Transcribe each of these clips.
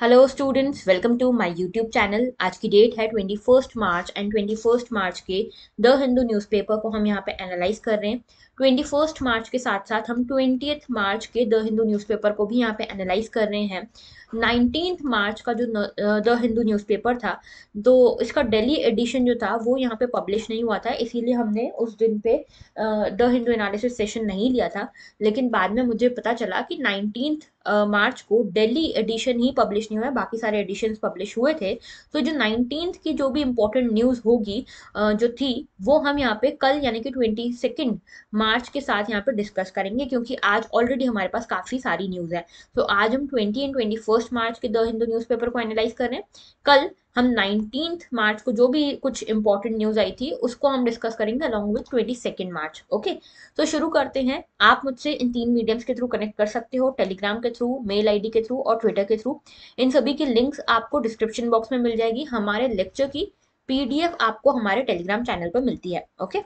Hello students welcome to my YouTube channel आज की date है twenty first March and twenty first March के the Hindu newspaper को हम यहाँ पे एनालाइज कर रहे हैं ट्वेंटी फर्स्ट मार्च के साथ साथ हम ट्वेंटी मार्च के द हिंदू न्यूज़पेपर को भी यहाँ पे एनालाइज कर रहे हैं नाइनटीन मार्च का जो द हिंदू न्यूज़पेपर था तो इसका डेली एडिशन जो था वो यहाँ पे पब्लिश नहीं हुआ था इसीलिए हमने उस दिन पे द हिंदू एनालिसिस सेशन नहीं लिया था लेकिन बाद में मुझे पता चला कि नाइनटीन मार्च को डेली एडिशन ही पब्लिश नहीं हुआ बाकी सारे एडिशन पब्लिश हुए थे तो जो नाइनटीन की जो भी इम्पोर्टेंट न्यूज़ होगी जो थी वो हम यहाँ पे कल यानी कि ट्वेंटी सेकेंड मार्च मार्च के साथ यहाँ पर डिस्कस करेंगे क्योंकि आज ऑलरेडी हमारे पास काफ़ी सारी न्यूज़ है तो आज हम twenty and twenty first March के द हिंदू न्यूज़पेपर को एनालाइज कर रहे हैं कल हम नाइनटीन मार्च को जो भी कुछ इंपॉर्टेंट न्यूज़ आई थी उसको हम डिस्कस करेंगे along with twenty second March okay तो शुरू करते हैं आप मुझसे इन तीन मीडियम्स के थ्रू कनेक्ट कर सकते हो टेलीग्राम के थ्रू मेल आईडी के थ्रू और ट्विटर के थ्रू इन सभी के लिंक्स आपको डिस्क्रिप्शन बॉक्स में मिल जाएगी हमारे लेक्चर की पीडीएफ आपको हमारे टेलीग्राम चैनल पर मिलती है ओके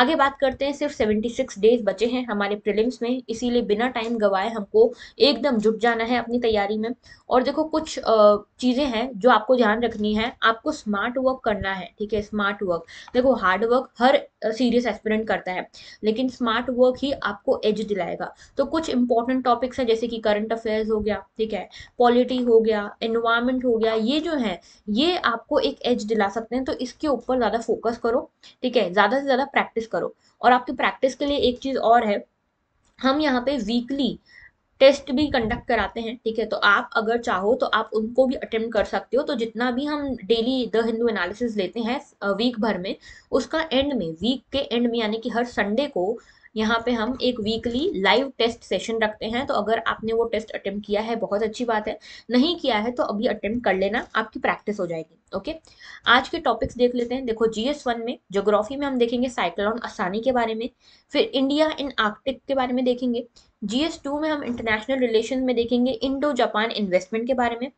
आगे बात करते हैं सिर्फ 76 डेज बचे हैं हमारे प्रिलिम्स में इसीलिए बिना टाइम गवाए हमको एकदम जुट जाना है अपनी तैयारी में और देखो कुछ चीज़ें हैं जो आपको ध्यान रखनी है आपको स्मार्ट वर्क करना है ठीक है स्मार्ट वर्क देखो हार्ड वर्क हर सीरियस एक्सपेरिमेंट करता है लेकिन स्मार्ट वर्क ही आपको एज दिलाएगा तो कुछ इंपॉर्टेंट टॉपिक्स है जैसे कि करंट अफेयर्स हो गया ठीक है पॉलिटी हो गया एनवायरमेंट हो गया ये जो है ये आपको एक एज दिला सकते हैं तो इसके ऊपर ज़्यादा फोकस करो ठीक है ज़्यादा से ज़्यादा प्रैक्टिस करो और आपकी प्रैक्टिस के लिए एक चीज़ और है हम यहाँ पे वीकली टेस्ट भी कंडक्ट कराते हैं ठीक है तो आप अगर चाहो तो आप उनको भी अटेम्प्ट कर सकते हो तो जितना भी हम डेली द हिंदू एनालिसिस लेते हैं वीक भर में उसका एंड में वीक के एंड में यानी कि हर संडे को यहाँ पे हम एक वीकली लाइव टेस्ट सेशन रखते हैं तो अगर आपने वो टेस्ट अटेम्प्ट किया है बहुत अच्छी बात है नहीं किया है तो अभी अटेम्प्ट कर लेना आपकी प्रैक्टिस हो जाएगी ओके आज के टॉपिक्स देख लेते हैं देखो जीएस वन में जोग्राफी में हम देखेंगे साइक्लोन आसानी के बारे में फिर इंडिया इन आर्कटिक के बारे में देखेंगे जीएस टू में हम इंटरनेशनल रिलेशन में देखेंगे इंडो जापान इन्वेस्टमेंट के बारे में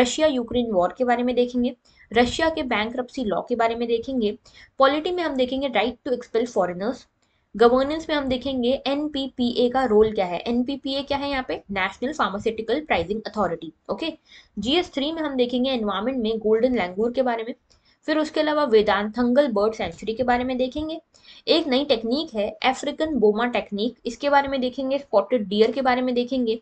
रशिया यूक्रेन वॉर के बारे में देखेंगे रशिया के बैंक लॉ के बारे में देखेंगे पॉलिटी में हम देखेंगे right to expel foreigners governance में हम देखेंगे एनपीपीए का रोल क्या है एनपीपीए क्या है यहाँ पे national pharmaceutical pricing authority okay GS three में हम देखेंगे एनवायरमेंट में गोल्डन लैंगूर के बारे में फिर उसके अलावा वेदांतंगल बर्ड सेंचुरी के बारे में देखेंगे एक नई टेक्निक है अफ्रीकन बोमा टेक्निक इसके बारे में देखेंगे स्पॉटेड डियर के बारे में देखेंगे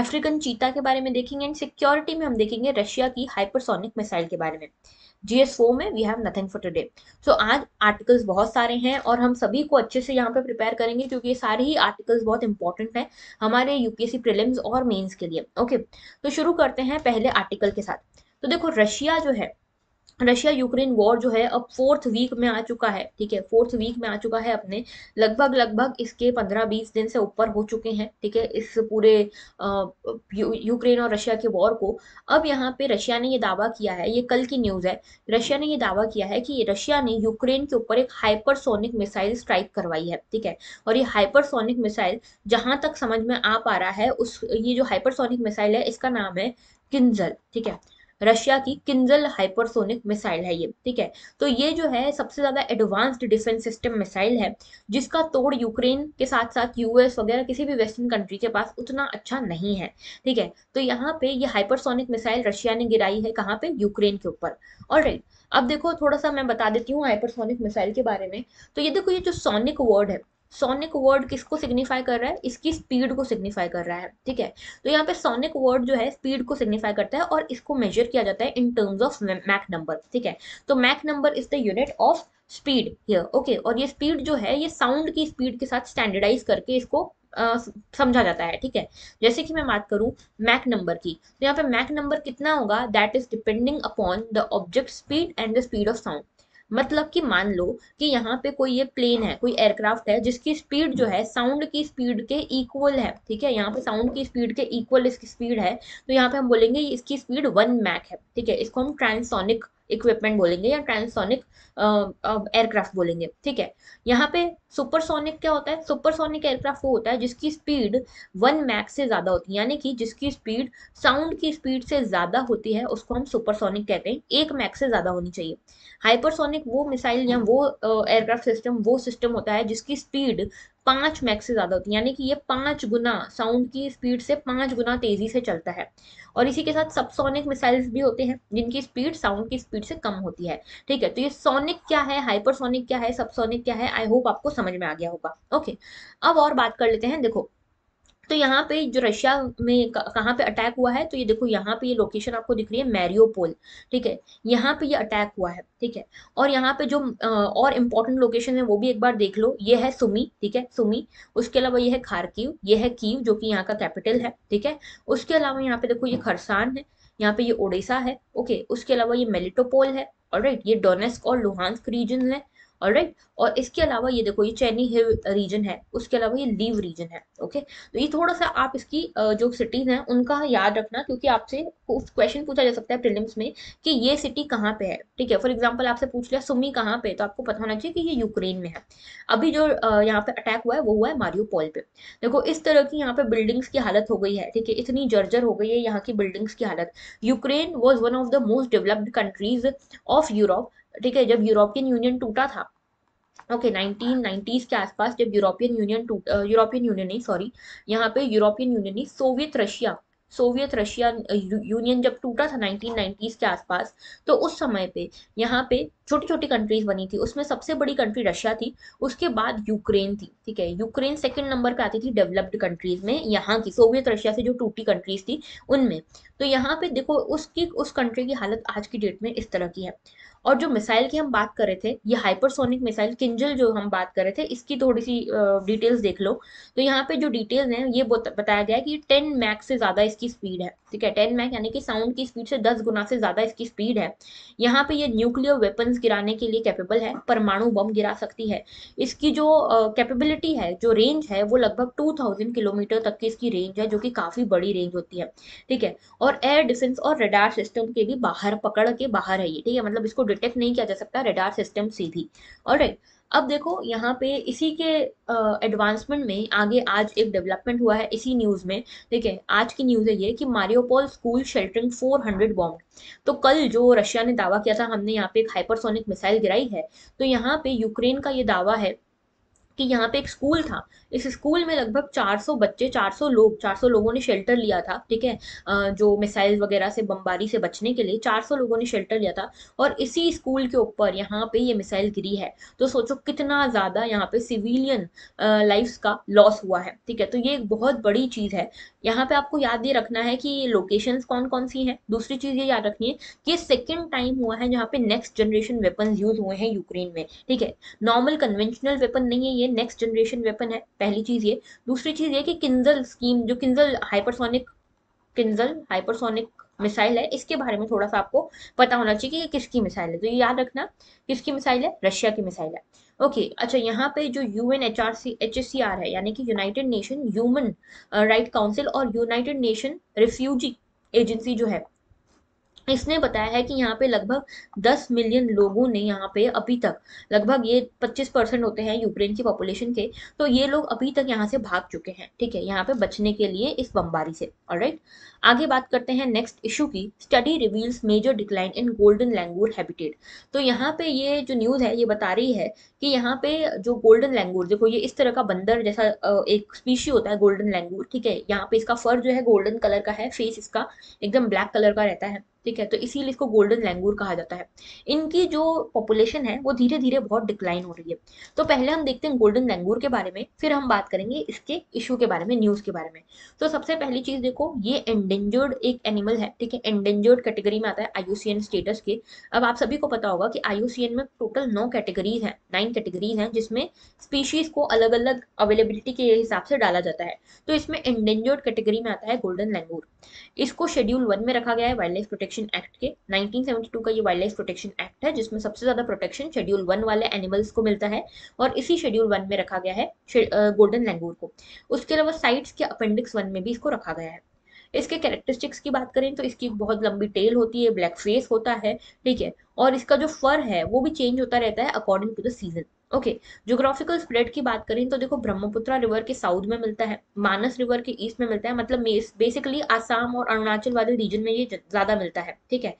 अफ्रीकन चीता के बारे में देखेंगे एंड सिक्योरिटी में हम देखेंगे रशिया की हाइपरसोनिक मिसाइल के बारे में जीएस फोर में we have nothing for today so आज आर्टिकल्स बहुत सारे हैं और हम सभी को अच्छे से यहाँ पे प्रिपेयर करेंगे क्योंकि ये सारे ही आर्टिकल्स बहुत इंपॉर्टेंट हैं हमारे यूपीएससी प्रिलिम्स और मेंस के लिए ओके okay, तो शुरू करते हैं पहले आर्टिकल के साथ तो देखो रशिया जो है रशिया यूक्रेन वॉर जो है अब फोर्थ वीक में आ चुका है ठीक है फोर्थ वीक में आ चुका है अपने लगभग लगभग इसके पंद्रह बीस दिन से ऊपर हो चुके हैं ठीक है इस पूरे यूक्रेन और रशिया के वॉर को अब यहाँ पे रशिया ने ये दावा किया है ये कल की न्यूज़ है रशिया ने ये दावा किया है कि रशिया ने यूक्रेन के ऊपर एक हाइपरसोनिक मिसाइल स्ट्राइक करवाई है ठीक है और ये हाइपरसोनिक मिसाइल जहां तक समझ में आ पा रहा है उस ये जो हाइपरसोनिक मिसाइल है इसका नाम है किंजल ठीक है रशिया की किंजल हाइपरसोनिक मिसाइल है ये ठीक है तो ये जो है सबसे ज्यादा एडवांस्ड डिफेंस सिस्टम मिसाइल है जिसका तोड़ यूक्रेन के साथ साथ यूएस वगैरह किसी भी वेस्टर्न कंट्री के पास उतना अच्छा नहीं है ठीक है तो यहाँ पे ये हाइपरसोनिक मिसाइल रशिया ने गिराई है कहाँ पे यूक्रेन के ऊपर और अब देखो थोड़ा सा मैं बता देती हूँ हाइपरसोनिक मिसाइल के बारे में तो ये देखो ये जो सोनिक वर्ड है सोनिक वर्ड किसको सिग्निफाई कर रहा है इसकी स्पीड को सिग्निफाई कर रहा है ठीक है तो यहाँ पे सोनिक वर्ड जो है स्पीड को सिग्निफाई करता है और इसको मेजर किया जाता है in terms of Mach number ठीक है तो Mach number is the unit of speed here okay और ये स्पीड जो है ये साउंड की स्पीड के साथ स्टैंडर्डाइज करके इसको Uh, समझा जाता है ठीक है जैसे कि मैं बात करूं मैक नंबर की तो यहाँ पे मैक नंबर कितना होगा that is depending upon the object speed and the speed of sound मतलब कि मान लो कि यहाँ पे कोई ये प्लेन है कोई एयरक्राफ्ट है जिसकी स्पीड जो है साउंड की स्पीड के इक्वल है ठीक है यहाँ पे साउंड की स्पीड के इक्वल इसकी स्पीड है तो यहाँ पे हम बोलेंगे इसकी स्पीड वन मैक है ठीक है इसको हम ट्रांसोनिक इक्विपमेंट बोलेंगे या ट्रांसोनिक एयरक्राफ्ट बोलेंगे ठीक है यहाँ पे सुपरसोनिक क्या होता है सुपरसोनिक एयरक्राफ्ट वो होता है जिसकी स्पीड वन मैक से ज़्यादा होती है यानी कि जिसकी स्पीड साउंड की स्पीड से ज़्यादा होती है उसको हम सुपरसोनिक कहते हैं एक मैक से ज़्यादा होनी चाहिए हाइपरसोनिक वो मिसाइल या वो एयरक्राफ्ट सिस्टम वो सिस्टम होता है जिसकी स्पीड पांच मैक से ज़्यादा होती है यानी कि ये पांच गुना साउंड की स्पीड से पांच गुना तेज़ी से चलता है और इसी के साथ सबसोनिक मिसाइल्स भी होते हैं जिनकी स्पीड साउंड की स्पीड से कम होती है ठीक है तो ये सोनिक क्या है हाइपरसोनिक क्या है सबसोनिक क्या है आई होप आपको समझ समझ में आ गया होगा ओके अब और बात कर लेते हैं देखो तो यहाँ पे जो रशिया में कहाँ पे अटैक हुआ है तो ये देखो यहाँ पे ये लोकेशन आपको दिख रही है मैरियोपोल ठीक है यहाँ पे ये अटैक हुआ है ठीक है और यहाँ पे जो और इम्पोर्टेंट लोकेशन है वो भी एक बार देख लो ये है सुमी ठीक है सुमी उसके अलावा ये है खारकीव ये है कीव जो कि यहाँ का कैपिटल है ठीक है उसके अलावा यहाँ पे देखो ये खरसान है यहाँ पे ये ओडिशा है ओके उसके अलावा ये मेलिटोपोल है और ये डोनेस्क और लुहानस्क रीजन है राइट right? और इसके अलावा ये देखो ये चेनी हिल रीजन है उसके अलावा ये लीव रीजन है ओके तो ये थोड़ा सा आप इसकी जो सिटीज हैं उनका याद रखना क्योंकि आपसे क्वेश्चन पूछा जा सकता है प्रिलिम्स में कि ये सिटी कहाँ पे है ठीक है फॉर एग्जांपल आपसे पूछ लिया सुमी कहाँ पे तो आपको पता होना चाहिए कि ये यूक्रेन में है अभी जो यहाँ पे अटैक हुआ है वो हुआ है मारियो पॉल पे देखो इस तरह की यहाँ पे बिल्डिंग्स की हालत हो गई है ठीक है इतनी जर्जर हो गई है यहाँ की बिल्डिंग्स की हालत Ukraine was one of the most developed countries of Europe ठीक है जब यूरोपियन यूनियन टूटा था ओके okay, 1990s के आसपास जब यूरोपियन यूनियन टूट यूरोपियन यूनियन नहीं सॉरी यहाँ पे यूरोपियन यूनियन नहीं Soviet Russia Soviet Russia union जब टूटा था 1990s के आसपास तो उस समय पे यहाँ पे छोटी छोटी कंट्रीज बनी थी उसमें सबसे बड़ी कंट्री रशिया थी उसके बाद यूक्रेन थी ठीक है यूक्रेन सेकंड नंबर पे आती थी डेवलप्ड कंट्रीज में यहाँ की सोवियत रशिया से जो टूटी कंट्रीज थी उनमें तो यहाँ पे देखो उसकी उस कंट्री की हालत आज की डेट में इस तरह की है और जो मिसाइल की हम बात कर रहे थे ये हाइपरसोनिक मिसाइल किंजल जो हम बात कर रहे थे इसकी थोड़ी सी डिटेल्स देख लो तो यहाँ पे जो डिटेल्स हैं ये बताया गया है कि टेन मैक से ज़्यादा इसकी स्पीड है ठीक है टेन मैक यानी कि साउंड की स्पीड से दस गुना से ज़्यादा इसकी स्पीड है यहाँ पे ये न्यूक्लियर वेपन गिराने के लिए कैपेबल है परमाणु बम गिरा सकती है इसकी जो कैपेबिलिटी है जो रेंज है वो लगभग टू थाउजेंड किलोमीटर तक की इसकी रेंज है जो की काफ़ी बड़ी रेंज होती है ठीक है और एयर डिफेंस और रेडार सिस्टम के भी बाहर पकड़ के बाहर है ये ठीक है मतलब इसको डिटेक्ट नहीं किया जा सकता रेडार सिस्टम से भी और राइट अब देखो यहाँ पे इसी के एडवांसमेंट में आगे आज एक डेवलपमेंट हुआ है इसी न्यूज़ में देखिए आज की न्यूज़ है ये कि Mariupol school sheltering 400 hundred bomb तो कल जो रशिया ने दावा किया था हमने यहाँ पे एक हाइपरसोनिक मिसाइल गिराई है तो यहाँ पे यूक्रेन का ये दावा है कि यहाँ पे एक स्कूल था इस स्कूल में लगभग 400 बच्चे 400 लोग 400 लोगों ने शेल्टर लिया था ठीक है जो मिसाइल वगैरह से बमबारी से बचने के लिए 400 लोगों ने शेल्टर लिया था और इसी स्कूल के ऊपर यहाँ पे ये मिसाइल गिरी है तो सोचो कितना ज़्यादा यहाँ पे सिविलियन लाइफ का लॉस हुआ है ठीक है तो ये एक बहुत बड़ी चीज़ है यहाँ पे आपको याद ये रखना है कि लोकेशन कौन कौन सी है दूसरी चीज़ ये याद रखनी है कि सेकेंड टाइम हुआ है जहाँ पे नेक्स्ट जनरेशन वेपन यूज हुए हैं यूक्रेन में ठीक है नॉर्मल कन्वेंशनल वेपन नहीं है ये नेक्स्ट जनरेशन वेपन है पहली चीज़ ये दूसरी चीज़ ये कि किंजल स्कीम जो Kinzhal hypersonic Kinzhal hypersonic missile है इसके बारे में थोड़ा सा आपको पता होना चाहिए कि ये किसकी मिसाइल है तो ये याद रखना किसकी मिसाइल है रशिया की मिसाइल है ओके अच्छा यहाँ पे जो U N H R C H S C R है यानी कि United Nation human right council और यूनाइटेड नेशन रिफ्यूजी एजेंसी जो है इसने बताया है कि यहाँ पे लगभग 10 मिलियन लोगों ने यहाँ पे अभी तक लगभग ये 25 परसेंट होते हैं यूक्रेन की पॉपुलेशन के तो ये लोग अभी तक यहाँ से भाग चुके हैं ठीक है यहाँ पे बचने के लिए इस बमबारी से राइट आगे बात करते हैं नेक्स्ट इशू की study reveals major decline in golden langur habitat तो यहाँ पे ये जो न्यूज़ है ये बता रही है कि यहाँ पे जो गोल्डन लैंगूर देखो ये इस तरह का बंदर जैसा एक स्पीशी होता है गोल्डन लैंगूर ठीक है यहाँ पे इसका फर जो है गोल्डन कलर का है फेस इसका एकदम ब्लैक कलर का रहता है ठीक है तो इसीलिए इसको गोल्डन लैंगूर कहा जाता है इनकी जो पॉपुलेशन है वो धीरे धीरे बहुत डिक्लाइन हो रही है तो पहले हम देखते हैं गोल्डन लैंगूर के बारे में फिर हम बात करेंगे इसके इशू के बारे में न्यूज़ के बारे में तो सबसे पहली चीज़ देखो ये एंडेंजर्ड एक एनिमल है ठीक है एंडेंजर्ड कैटेगरी में आता है आयुसीएन स्टेटस के अब आप सभी को पता होगा कि आयुसीएन में टोटल नौ कैटेगरीज हैं नाइन कैटेगरीज है जिसमें स्पीशीज़ को अलग अलग अवेलेबिलिटी के हिसाब से डाला जाता है तो इसमें एंडेंजर्ड कैटेगरी में आता है गोल्डन लैंगूर इसको शेड्यूल वन में रखा गया है वाइल्ड लाइफ प्रोटेक्शन एक्ट के 1972 का ये वाइल्ड लाइफ प्रोटेक्शन एक्ट है जिसमें सबसे ज़्यादा प्रोटेक्शन शेड्यूल वन वाले एनिमल्स को मिलता है और इसी शेड्यूल वन में रखा गया है गोल्डन लैंगूर को उसके अलावा साइट्स के अपेंडिक्स वन में भी इसको रखा गया है इसके कैरेक्टरिस्टिक्स की बात करें तो इसकी बहुत लंबी टेल होती है ब्लैक फेस होता है ठीक है और इसका जो फर है वो भी चेंज होता रहता है according to the season okay geographical spread की बात करें तो देखो ब्रह्मपुत्रा रिवर के साउथ में मिलता है मानस रिवर के ईस्ट में मिलता है मतलब बेसिकली आसाम और अरुणाचल वाले रीजन में ये ज्यादा मिलता है ठीक है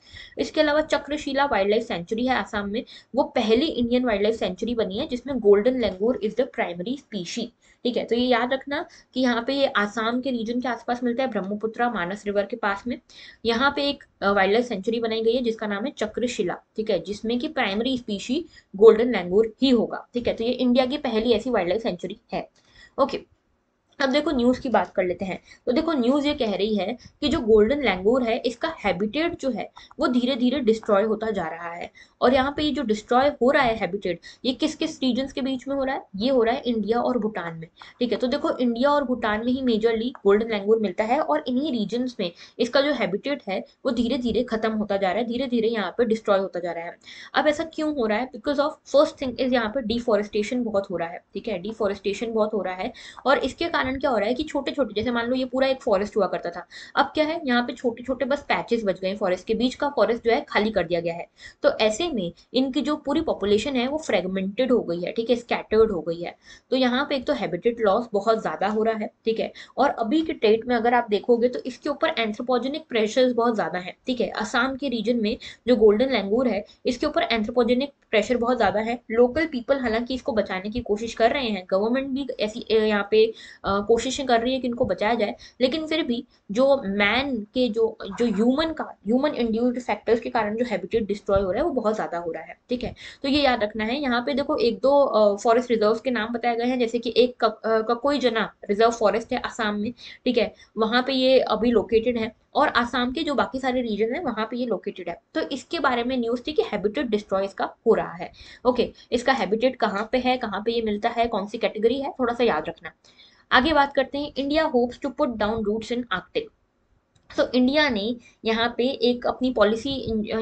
इसके अलावा चक्रशिला वाइल्ड लाइफ सेंचुरी है आसाम में वो पहली इंडियन वाइल्ड लाइफ सेंचुरी बनी है जिसमें golden langur is the primary species ठीक है तो ये याद रखना कि यहाँ पे ये आसाम के रीजन के आसपास मिलता है ब्रह्मपुत्रा मानस रिवर के पास में यहाँ पे एक वाइल्ड लाइफ सेंचुरी बनाई गई है जिसका नाम है चक्रशिला ठीक है जिसमें कि प्राइमरी स्पीशी गोल्डन लैंगूर ही होगा ठीक है तो ये इंडिया की पहली ऐसी वाइल्ड लाइफ सेंचुरी है ओके अब देखो न्यूज़ की बात कर लेते हैं तो देखो न्यूज़ ये कह रही है कि जो गोल्डन लैंगूर है इसका हैबिटेट जो है वो धीरे धीरे डिस्ट्रॉय होता जा रहा है और यहाँ पे ये जो डिस्ट्रॉय हो रहा है हैबिटेट ये किस किस रीजन के बीच में हो रहा है ये हो रहा है इंडिया और भूटान में ठीक है तो देखो इंडिया और भूटान में ही मेजरली गोल्डन लैंगूर मिलता है और इन्हीं रीजन में इसका जो हैबिटेट है वो धीरे धीरे खत्म होता जा रहा है धीरे धीरे यहाँ पे डिस्ट्रॉय होता जा रहा है अब ऐसा क्यों हो रहा है because of first thing is यहाँ पे डिफोरेस्टेशन बहुत हो रहा है ठीक है डिफोरेस्टेशन बहुत हो रहा है और इसके कारण कारण क्या हो रहा है कि छोटे छोटे जैसे मान लो ये पूरा एक फॉरेस्ट हुआ करता था अब क्या है यहाँ पे छोटे छोटे बस पैचेस बच गए फॉरेस्ट के बीच का फॉरेस्ट जो है खाली कर दिया गया है तो ऐसे में इनकी जो पूरी पॉपुलेशन है वो फ्रेगमेंटेड हो गई है ठीक है स्कैटर्ड हो गई है तो यहाँ पे एक तो हैबिटेट लॉस बहुत ज़्यादा हो रहा है ठीक है और अभी के डेट में अगर आप देखोगे तो इसके ऊपर एंथ्रोपोजेनिक प्रेशर बहुत ज़्यादा है ठीक है आसाम के रीजन में जो गोल्डन लैंगूर है इसके ऊपर एंथ्रोपोजेनिक प्रेशर बहुत ज़्यादा है लोकल पीपल हालांकि इसको बचाने की कोशिश कर रहे हैं गवर्नमेंट भी ऐसी यहाँ पे आ, कोशिशें कर रही है कि इनको बचाया जाए लेकिन फिर भी जो मैन के जो जो ह्यूमन का ह्यूमन इंड्यूस्ड फैक्टर्स के कारण जो हैबिटेट डिस्ट्रॉय हो रहा है वो बहुत ज़्यादा हो रहा है ठीक है तो ये याद रखना है यहाँ पे देखो एक दो फॉरेस्ट रिजर्व के नाम बताए गए हैं जैसे कि एक ककोई जना रिजर्व फॉरेस्ट है आसाम में ठीक है वहां पे ये अभी लोकेटेड है और आसाम के जो बाकी सारे रीजन है वहां पे ये लोकेटेड है तो इसके बारे में न्यूज़ थी कि हैबिटेट डिस्ट्रॉय इसका हो रहा है ओके इसका हैबिटेट कहाँ पे है कहाँ पे ये मिलता है कौन सी कैटेगरी है थोड़ा सा याद रखना आगे बात करते हैं India hopes to put down roots in Arctic so so, India ने यहाँ पे एक अपनी पॉलिसी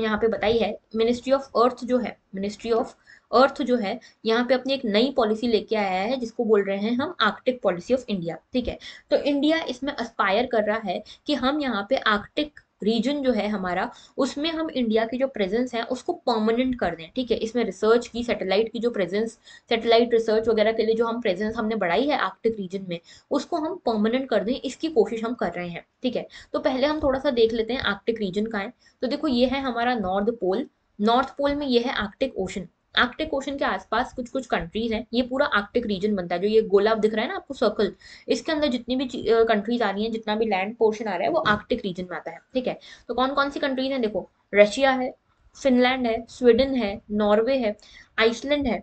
यहाँ पे बताई है मिनिस्ट्री ऑफ अर्थ जो है मिनिस्ट्री ऑफ अर्थ जो है यहाँ पे अपनी एक नई पॉलिसी लेके आया है जिसको बोल रहे हैं हम आर्कटिक पॉलिसी ऑफ इंडिया ठीक है तो इंडिया इसमें अस्पायर कर रहा है कि हम यहाँ पे आर्कटिक रीजन जो है हमारा उसमें हम इंडिया की जो प्रेजेंस है उसको परमानेंट कर दें ठीक है इसमें रिसर्च की सैटेलाइट की जो प्रेजेंस सैटेलाइट रिसर्च वगैरह के लिए जो हम प्रेजेंस हमने बढ़ाई है आर्कटिक रीजन में उसको हम परमानेंट कर दें इसकी कोशिश हम कर रहे हैं ठीक है तो पहले हम थोड़ा सा देख लेते हैं आर्कटिक रीजन का है तो देखो ये है हमारा नॉर्थ पोल नॉर्थ पोल में ये है आर्कटिक ओशन आर्कटिक ओशन के आसपास कुछ कुछ कंट्रीज हैं ये पूरा आर्कटिक रीजन बनता है जो ये गोलाब दिख रहा है ना आपको सर्कल इसके अंदर जितनी भी कंट्रीज आ रही हैं जितना भी लैंड पोर्शन आ रहा है वो आर्कटिक रीजन में आता है ठीक है तो कौन कौन सी कंट्रीज हैं देखो रशिया है फिनलैंड है स्वीडन है नॉर्वे है आइसलैंड है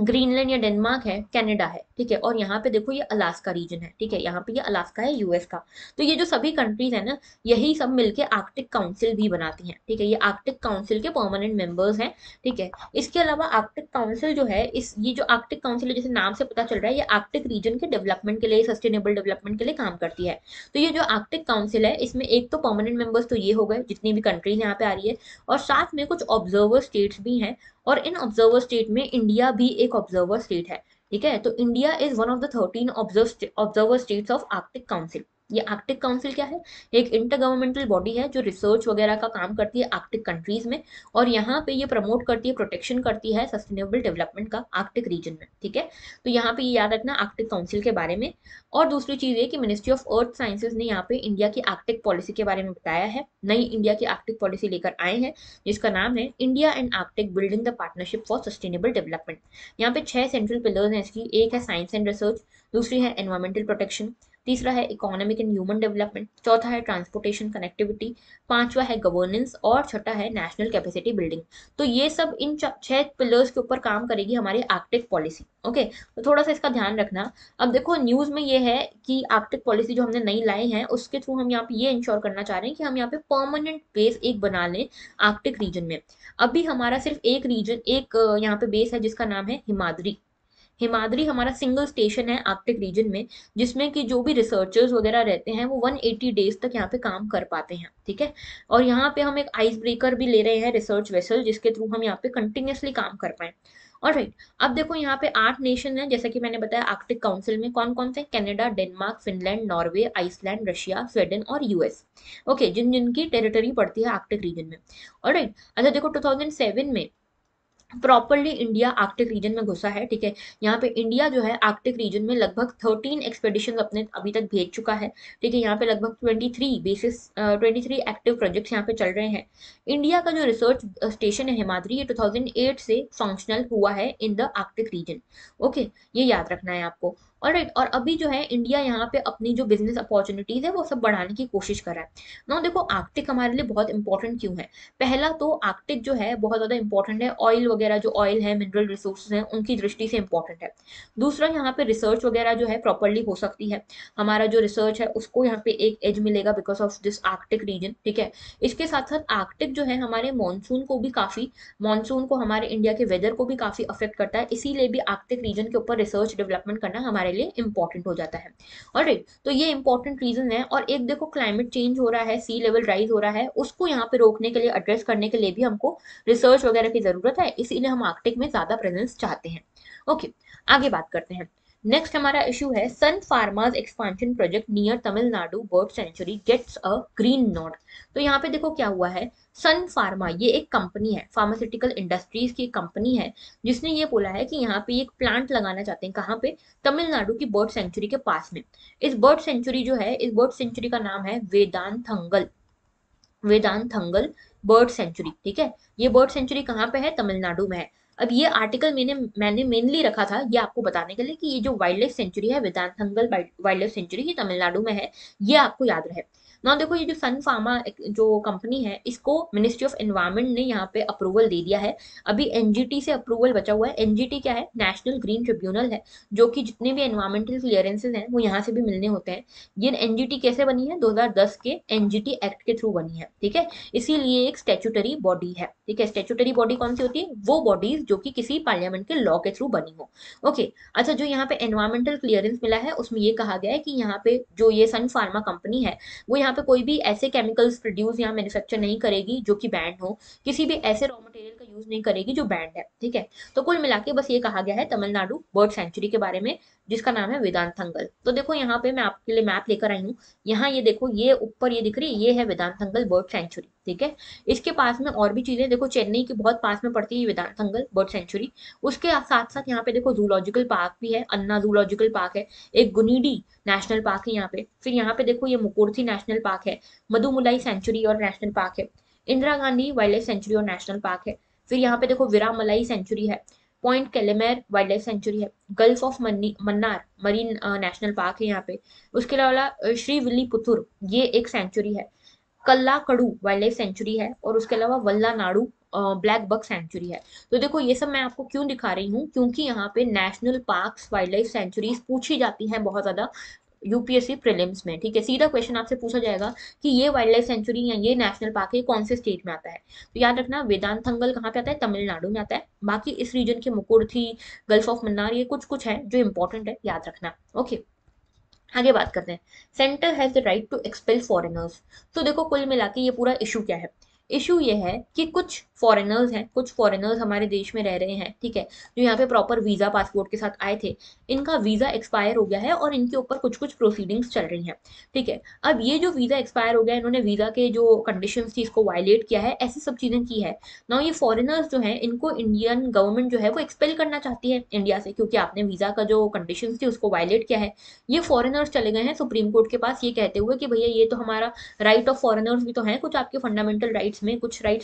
ग्रीनलैंड या डेनमार्क है कनाडा है ठीक है और यहाँ पे देखो ये अलास्का रीजन है ठीक है यहाँ पे ये अलास्का है यूएस का तो ये जो सभी कंट्रीज है ना यही सब मिलके आर्कटिक काउंसिल भी बनाती हैं ठीक है ये आर्कटिक काउंसिल के परमानेंट मेंबर्स हैं ठीक है इसके अलावा आर्कटिक काउंसिल जो है इस ये जो आर्कटिक काउंसिल जैसे नाम से पता चल रहा है ये आर्कटिक रीजन के डेवलपमेंट के लिए सस्टेनेबल डेवलपमेंट के लिए काम करती है तो ये जो आर्कटिक काउंसिल है इसमें एक तो परमानेंट मेंबर्स तो ये हो गए जितनी भी कंट्रीज यहाँ पे आ रही है और साथ में कुछ ऑब्जर्वर स्टेट्स भी हैं और इन ऑब्जर्वर स्टेट में इंडिया भी एक ऑब्जर्वर स्टेट है ठीक है तो India is one of the thirteen observe observer states of Arctic council ये आर्टिक काउंसिल क्या है एक इंटर गवर्नमेंटल बॉडी है जो रिसर्च वगैरह का काम करती है आर्टिक कंट्रीज में और यहाँ पे ये प्रमोट करती है प्रोटेक्शन करती है सस्टेनेबल डेवलपमेंट का आर्टिक रीजन में ठीक है तो यहाँ पे ये याद रखना आर्टिक काउंसिल के बारे में और दूसरी चीज़ ये कि मिनिस्ट्री ऑफ अर्थ साइंसेज ने यहाँ पे इंडिया की आर्टिक पॉलिसी के बारे में बताया है नई इंडिया की आर्टिक पॉलिसी लेकर आए हैं जिसका नाम है India and Arctic building the partnership for sustainable development यहाँ पे छह सेंट्रल पिलर्स हैं इसकी एक है साइंस एंड रिसर्च दूसरी है एनवायरमेंटल प्रोटेक्शन तीसरा है इकोनॉमिक एंड ह्यूमन डेवलपमेंट चौथा है ट्रांसपोर्टेशन कनेक्टिविटी पांचवा है गवर्नेंस और छठा है नेशनल कैपेसिटी बिल्डिंग तो ये सब इन छह पिलर्स के ऊपर काम करेगी हमारी आर्टिक पॉलिसी ओके तो थोड़ा सा इसका ध्यान रखना अब देखो न्यूज़ में ये है कि आर्टिक पॉलिसी जो हमने नई लाई है उसके थ्रू हम यहाँ पे ये इंश्योर करना चाह रहे हैं कि हम यहाँ पे परमानेंट बेस एक बना लें आर्टिक रीजन में अभी हमारा सिर्फ एक रीजन एक यहाँ पे बेस है जिसका नाम है हिमाद्री हिमाद्री हमारा सिंगल स्टेशन है आर्कटिक रीजन में जिसमें कि जो भी रिसर्चर्स वगैरह रहते हैं वो 180 डेज तक यहाँ पे काम कर पाते हैं ठीक है और यहाँ पे हम एक आइस ब्रेकर भी ले रहे हैं रिसर्च वेसल जिसके थ्रू हम यहाँ पे कंटिन्यूसली काम कर पाए और राइट अब देखो यहाँ पे आठ नेशन है जैसा कि मैंने बताया आर्कटिक काउंसिल में कौन कौन से Canada Denmark Finland Norway Iceland Russia Sweden और यूएस ओके जिन जिनकी टेरिटरी पड़ती है आर्कटिक रीजन में और राइट अच्छा देखो 2007 में प्रॉपरली इंडिया आर्कटिक रीजन में घुसा है ठीक है यहाँ पे इंडिया जो है आर्कटिक रीजन में लगभग थर्टीन एक्सपेडिशन अपने अभी तक भेज चुका है ठीक है यहाँ पे लगभग twenty three bases twenty three active projects यहाँ पे चल रहे हैं इंडिया का जो रिसर्च स्टेशन है हिमाद्री ये टू थाउजेंड एट से फंक्शनल हुआ है in the Arctic region okay ये याद रखना है आपको और राइट और अभी जो है इंडिया यहाँ पे अपनी जो बिजनेस अपॉर्चुनिटीज है वो सब बढ़ाने की कोशिश कर रहा है ना देखो आर्कटिक हमारे लिए बहुत इंपॉर्टेंट क्यों है पहला तो आर्कटिक जो है बहुत ज़्यादा इंपॉर्टेंट है ऑयल वगैरह जो ऑयल है मिनरल रिसोर्स है उनकी दृष्टि से इंपॉर्टेंट है दूसरा यहाँ पे रिसर्च वगैरह जो है प्रॉपरली हो सकती है हमारा जो रिसर्च है उसको यहाँ पे एक एज मिलेगा because of this Arctic region ठीक है इसके साथ साथ आर्कटिक जो है हमारे मानसून को भी काफ़ी मानसून को हमारे इंडिया के वेदर को भी काफ़ी अफेक्ट करता है इसीलिए भी आर्कटिक रीजन के ऊपर रिसर्च डेवलपमेंट करना हमारे हमारे लिए इंपॉर्टेंट हो जाता है और तो ये इंपॉर्टेंट रीजन है और एक देखो क्लाइमेट चेंज हो रहा है सी लेवल राइज हो रहा है उसको यहाँ पे रोकने के लिए एड्रेस करने के लिए भी हमको रिसर्च वगैरह की जरूरत है इसीलिए हम आर्कटिक में ज्यादा प्रेजेंस चाहते हैं ओके आगे बात करते हैं नेक्स्ट हमारा इशू है Sun Pharma's expansion project near Tamil Nadu bird sanctuary gets a green nod तो यहाँ पे देखो क्या हुआ है सन फार्मा ये एक कंपनी है फार्मास्यूटिकल इंडस्ट्रीज की कंपनी है जिसने ये बोला है कि यहाँ पे एक प्लांट लगाना चाहते हैं कहाँ पे तमिलनाडु की बर्ड सेंचुरी के पास में इस बर्ड सेंचुरी जो है इस बर्ड सेंचुरी का नाम है वेदांत थंगल वेदान थंगल बर्ड सेंचुरी ठीक है ये बर्ड सेंचुरी कहाँ पे है तमिलनाडु में है अब ये आर्टिकल मैंने मैंने मेनली रखा था ये आपको बताने के लिए कि ये जो वाइल्ड लाइफ सेंचुरी है वेदांतंगल वाइल्ड लाइफ सेंचुरी ये तमिलनाडु में है ये आपको याद रहे ना देखो ये जो सन फार्मा जो कंपनी है इसको मिनिस्ट्री ऑफ एनवायरमेंट ने यहाँ पे अप्रूवल दे दिया है अभी एनजीटी से अप्रूवल बचा हुआ है एनजीटी क्या है नेशनल ग्रीन ट्रिब्यूनल है जो कि जितने भी एनवायरमेंटल क्लियरेंसेज हैं वो यहाँ से भी मिलने होते हैं ये एनजीटी कैसे बनी है 2010 के एनजीटी एक्ट के थ्रू बनी है ठीक है इसीलिए एक स्टेचुटरी बॉडी है ठीक है स्टेचुटरी बॉडी कौन सी होती है वो बॉडीज जो कि किसी पार्लियामेंट के लॉ के थ्रू बनी हो ओके अच्छा जो यहाँ पे एनवायरमेंटल क्लियरेंस मिला है उसमें ये कहा गया है कि यहाँ पे जो ये सन फार्मा कंपनी है वो यहाँ पे कोई भी ऐसे केमिकल्स प्रोड्यूस या मैन्युफैक्चर नहीं करेगी जो कि बैंड हो किसी भी ऐसे रॉ मटेरियल का यूज नहीं करेगी जो बैंड है ठीक है तो कुल मिला के बस ये कहा गया है तमिलनाडु बर्ड सेंचुरी के बारे में जिसका नाम है वेदांतंगल थंगल तो देखो यहाँ पे मैं आपके लिए मैप लेकर आई हूँ यहाँ ये देखो ये ऊपर ये दिख रही है ये है वेदांतंगल थंगल बर्ड सेंचुरी ठीक है इसके पास में और भी चीज़ें देखो चेन्नई की बहुत पास में पड़ती है वेदांतंगल बर्ड सेंचुरी उसके साथ साथ यहाँ पे देखो जूलॉजिकल पार्क भी है अन्ना जूलॉजिकल पार्क है एक गुनीडी नेशनल पार्क है यहाँ पे फिर यहाँ पे देखो ये मुकुर्थी नेशनल पार्क है मधुमुलाई सेंचुरी और नेशनल पार्क है Indira Gandhi wildlife sanctuary और नेशनल पार्क है फिर यहाँ पे देखो विरामलाई सेंचुरी है Point Calimere wildlife sanctuary है Gulf of Mannar marine national park है यहाँ पे उसके अलावा श्री विली पुथुर ये एक सेंचुरी है Kalakkad wildlife sanctuary है और उसके अलावा वल्ला नाडू ब्लैक बक सेंचुरी है तो देखो ये सब मैं आपको क्यों दिखा रही हूँ क्योंकि यहाँ पे national parks wildlife sanctuaries पूछी जाती हैं बहुत ज़्यादा यूपीएससी प्रीलिम्स में ठीक है सीधा क्वेश्चन आपसे पूछा जाएगा कि ये वाइल्ड लाइफ सेंचुरी या ये नेशनल पार्क है कौन से स्टेट में आता है तो याद रखना वेदांत कहाँ पे आता है तमिलनाडु में आता है बाकी इस रीजन के मुकुर्थी गल्फ ऑफ मन्नार ये कुछ कुछ है जो इंपॉर्टेंट है याद रखना ओके आगे बात करते हैं centre has the right to expel foreigners तो देखो कुल मिला के ये पूरा इशू क्या है इशू ये है कि कुछ फॉरेनर्स हैं कुछ फॉरेनर्स हमारे देश में रह रहे हैं ठीक है जो यहाँ पे प्रॉपर वीज़ा पासपोर्ट के साथ आए थे इनका वीज़ा एक्सपायर हो गया है और इनके ऊपर कुछ कुछ प्रोसीडिंग्स चल रही हैं ठीक है अब ये जो वीज़ा एक्सपायर हो गया इन्होंने वीज़ा के जो कंडीशन थी इसको वायलेट किया है ऐसी सब चीज़ें की है ना ये फॉरिनर्स जो है इनको इंडियन गवर्नमेंट जो है वो एक्सपेल करना चाहती है इंडिया से क्योंकि आपने वीज़ा का जो कंडीशन थी उसको वायलेट किया है ये फॉरेनर्स चले गए हैं सुप्रीम कोर्ट के पास ये कहते हुए कि भैया ये तो हमारा राइट ऑफ फॉरिनर्स भी तो है कुछ आपके फंडामेंटल राइट्स में कुछ राइट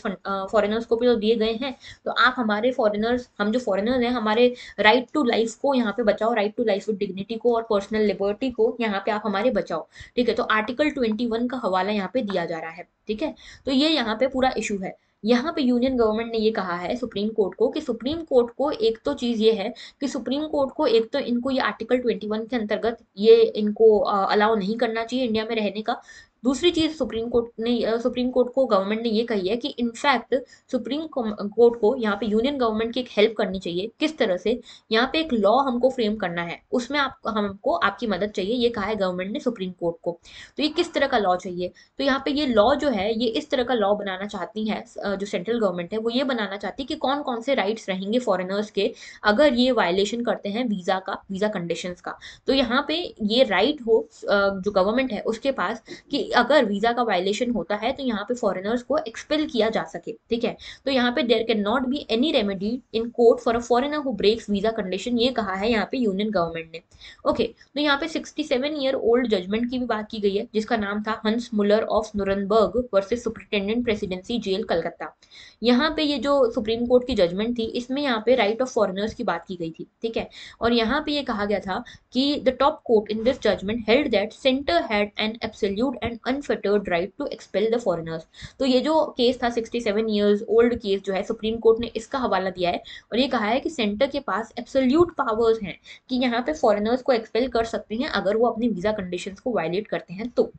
फॉरेनर्स को भी तो दिए गए हैं तो आप हमारे फॉरेनर्स हम जो फॉरेनर्स हैं हमारे राइट टू लाइफ को यहाँ पे बचाओ right to life with dignity को और पर्सनल लिबर्टी को यहाँ पे आप हमारे बचाओ ठीक है तो आर्टिकल ट्वेंटी वन का हवाला यहाँ पे दिया जा रहा है ठीक है तो ये यहाँ पे पूरा इशू है यहाँ पे यूनियन गवर्नमेंट ने ये कहा है सुप्रीम कोर्ट को कि सुप्रीम कोर्ट को एक तो चीज़ ये है कि सुप्रीम कोर्ट को एक तो इनको ये आर्टिकल 21 के अंतर्गत ये इनको अलाउ नहीं करना चाहिए इंडिया में रहने का दूसरी चीज सुप्रीम कोर्ट ने सुप्रीम कोर्ट को गवर्नमेंट ने ये कही है कि इनफैक्ट सुप्रीम कोर्ट को यहाँ पे यूनियन गवर्नमेंट की एक हेल्प करनी चाहिए किस तरह से यहाँ पे एक लॉ हमको फ्रेम करना है उसमें आप हमको आपकी मदद चाहिए ये कहा है गवर्नमेंट ने सुप्रीम कोर्ट को तो ये किस तरह का लॉ चाहिए तो यहाँ पे ये लॉ जो है ये इस तरह का लॉ बनाना चाहती है जो सेंट्रल गवर्नमेंट है वो ये बनाना चाहती है कि कौन कौन से राइट्स रहेंगे फॉरनर्स के अगर ये वायलेशन करते हैं वीज़ा का वीज़ा कंडीशन का तो यहाँ पे ये राइट हो जो गवर्नमेंट है उसके पास कि अगर वीज़ा का वायलेशन होता है तो यहाँ पे फॉरेनर्स को एक्सपेल किया जा सके ठीक है तो यहाँ पे there can not be any remedy in court for a foreigner who breaks visa condition ये कहा है यहाँ पे यूनियन गवर्नमेंट ने ओके okay, तो यहाँ पे sixty seven year old judgement की भी बात की गई है जिसका नाम था Hans Muller of Nuremberg versus superintendent presidency jail Calcutta यहाँ पे ये जो सुप्रीम कोर्ट की जजमेंट थी इसमें यहाँ पे राइट ऑफ फॉरनर्स की बात की गई थी ठीक है और यहाँ पे ये कहा गया था कि the top court in this judgement held that centre had an absolute and unfettered right to expel the foreigners तो ये जो केस था 67 इयर्स ओल्ड केस जो है सुप्रीम कोर्ट ने इसका हवाला दिया है और ये कहा है कि सेंटर के पास एब्सोल्यूट पावर्स हैं कि यहाँ पे फॉरनर्स को एक्सपेल कर सकते हैं अगर वो अपनी वीज़ा कंडीशन को वायलेट करते हैं तो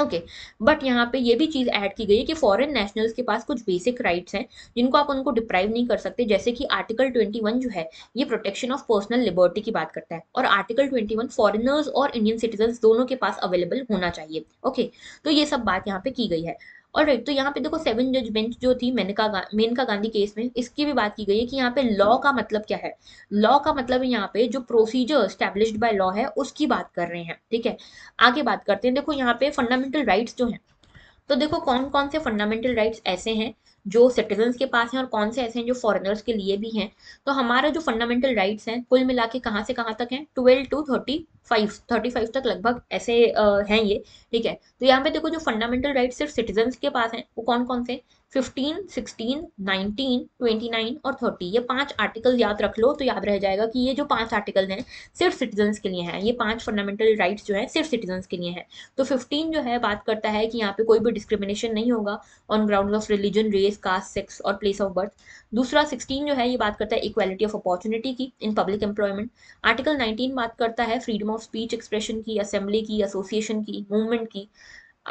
ओके okay. बट यहाँ पे ये भी चीज़ ऐड की गई है कि फॉरेन नेशनल्स के पास कुछ बेसिक राइट्स हैं जिनको आप उनको डिप्राइव नहीं कर सकते जैसे कि आर्टिकल 21 जो है ये प्रोटेक्शन ऑफ पर्सनल लिबर्टी की बात करता है और आर्टिकल 21 फॉरेनर्स और इंडियन सिटीजन दोनों के पास अवेलेबल होना चाहिए ओके okay. तो ये सब बात यहाँ पे की गई है और तो यहाँ पे देखो सेवन जज बेंच जो थी मेनका गा, मेनका गांधी केस में इसकी भी बात की गई है कि यहाँ पे लॉ का मतलब क्या है लॉ का मतलब यहाँ पे जो प्रोसीजर स्टैब्लिश्ड बाय लॉ है उसकी बात कर रहे हैं ठीक है आगे बात करते हैं देखो यहाँ पे फंडामेंटल राइट्स जो हैं तो देखो कौन कौन से फंडामेंटल राइट्स ऐसे हैं जो सिटीजन्स के पास हैं और कौन से ऐसे हैं जो फॉरेनर्स के लिए भी हैं तो हमारा जो फंडामेंटल राइट्स हैं कुल मिला के कहाँ से कहाँ तक हैं twelve to thirty five thirty five तक लगभग ऐसे हैं ये ठीक है तो यहाँ पे देखो जो फंडामेंटल राइट सिर्फ सिटीजन्स के पास हैं वो कौन कौन से fifteen sixteen nineteen twenty nine और थर्टी ये पांच आर्टिकल याद रख लो तो याद रह जाएगा कि ये जो पांच आर्टिकल हैं सिर्फ सिटीजन के लिए हैं ये पांच फंडामेंटल राइट्स जो है सिर्फ सिटीजन के लिए हैं तो फिफ्टीन जो है बात करता है कि यहाँ पे कोई भी डिस्क्रिमिनेशन नहीं होगा on ground of religion race caste sex और प्लेस ऑफ बर्थ दूसरा सिक्सटीन जो है ये बात करता है इक्वालिटी ऑफ अपॉर्चुनिटी की in public employment article nineteen बात करता है फ्रीडम ऑफ स्पीच एक्सप्रेशन की असेंबली की एसोसिएशन की मूवमेंट की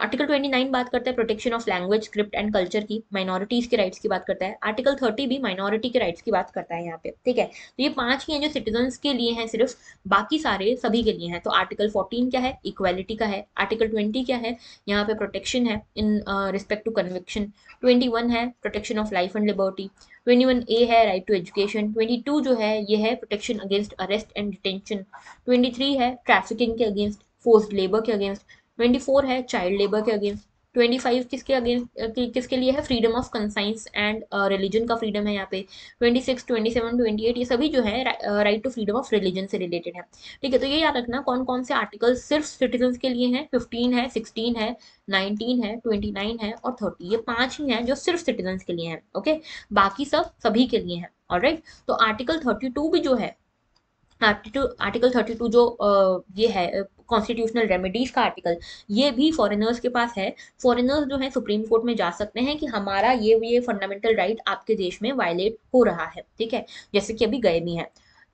आर्टिकल 29 बात करता है protection of language script and culture की माइनॉरिटीज के राइट्स की बात करता है आर्टिकल 30 भी माइनॉरिटी के राइट्स की बात करता है यहाँ पे ठीक है तो ये पांच ही हैं जो सिटीजन के लिए हैं सिर्फ बाकी सारे सभी के लिए हैं तो आर्टिकल 14 क्या है इक्वालिटी का है आर्टिकल 20 क्या है यहाँ पे प्रोटेक्शन है in respect to conviction twenty है protection of life and liberty twenty A है राइट टू एजुकेशन ट्वेंटी जो है ये है protection against arrest and detention twenty है ट्रैफिकिंग के अगेंस्ट फोर्स लेबर के अगेंस्ट ट्वेंटी फोर है चाइल्ड लेबर के अगेंस्ट ट्वेंटी फाइव किसके अगेंस्ट किसके लिए है freedom of conscience and religion का फ्रीडम है यहाँ पे twenty six twenty seven twenty eight ये सभी जो है right to freedom of religion से रिलेटेड है ठीक है तो ये याद रखना कौन कौन से आर्टिकल सिर्फ सिटीजन के लिए हैं फिफ्टीन है सिक्सटीन है नाइनटीन है ट्वेंटी नाइन है और थर्टी ये पांच ही हैं जो सिर्फ सिटीजन के लिए हैं ओके बाकी सब सभी के लिए हैं और राइट तो आर्टिकल थर्टी टू भी जो है आर्टिकल थर्टी टू जो ये है कॉन्स्टिट्यूशनल रेमेडीज का आर्टिकल ये भी फॉरेनर्स के पास है फॉरेनर्स जो है सुप्रीम कोर्ट में जा सकते हैं कि हमारा ये ये फंडामेंटल राइट आपके देश में वायलेट हो रहा है ठीक है जैसे कि अभी गए भी हैं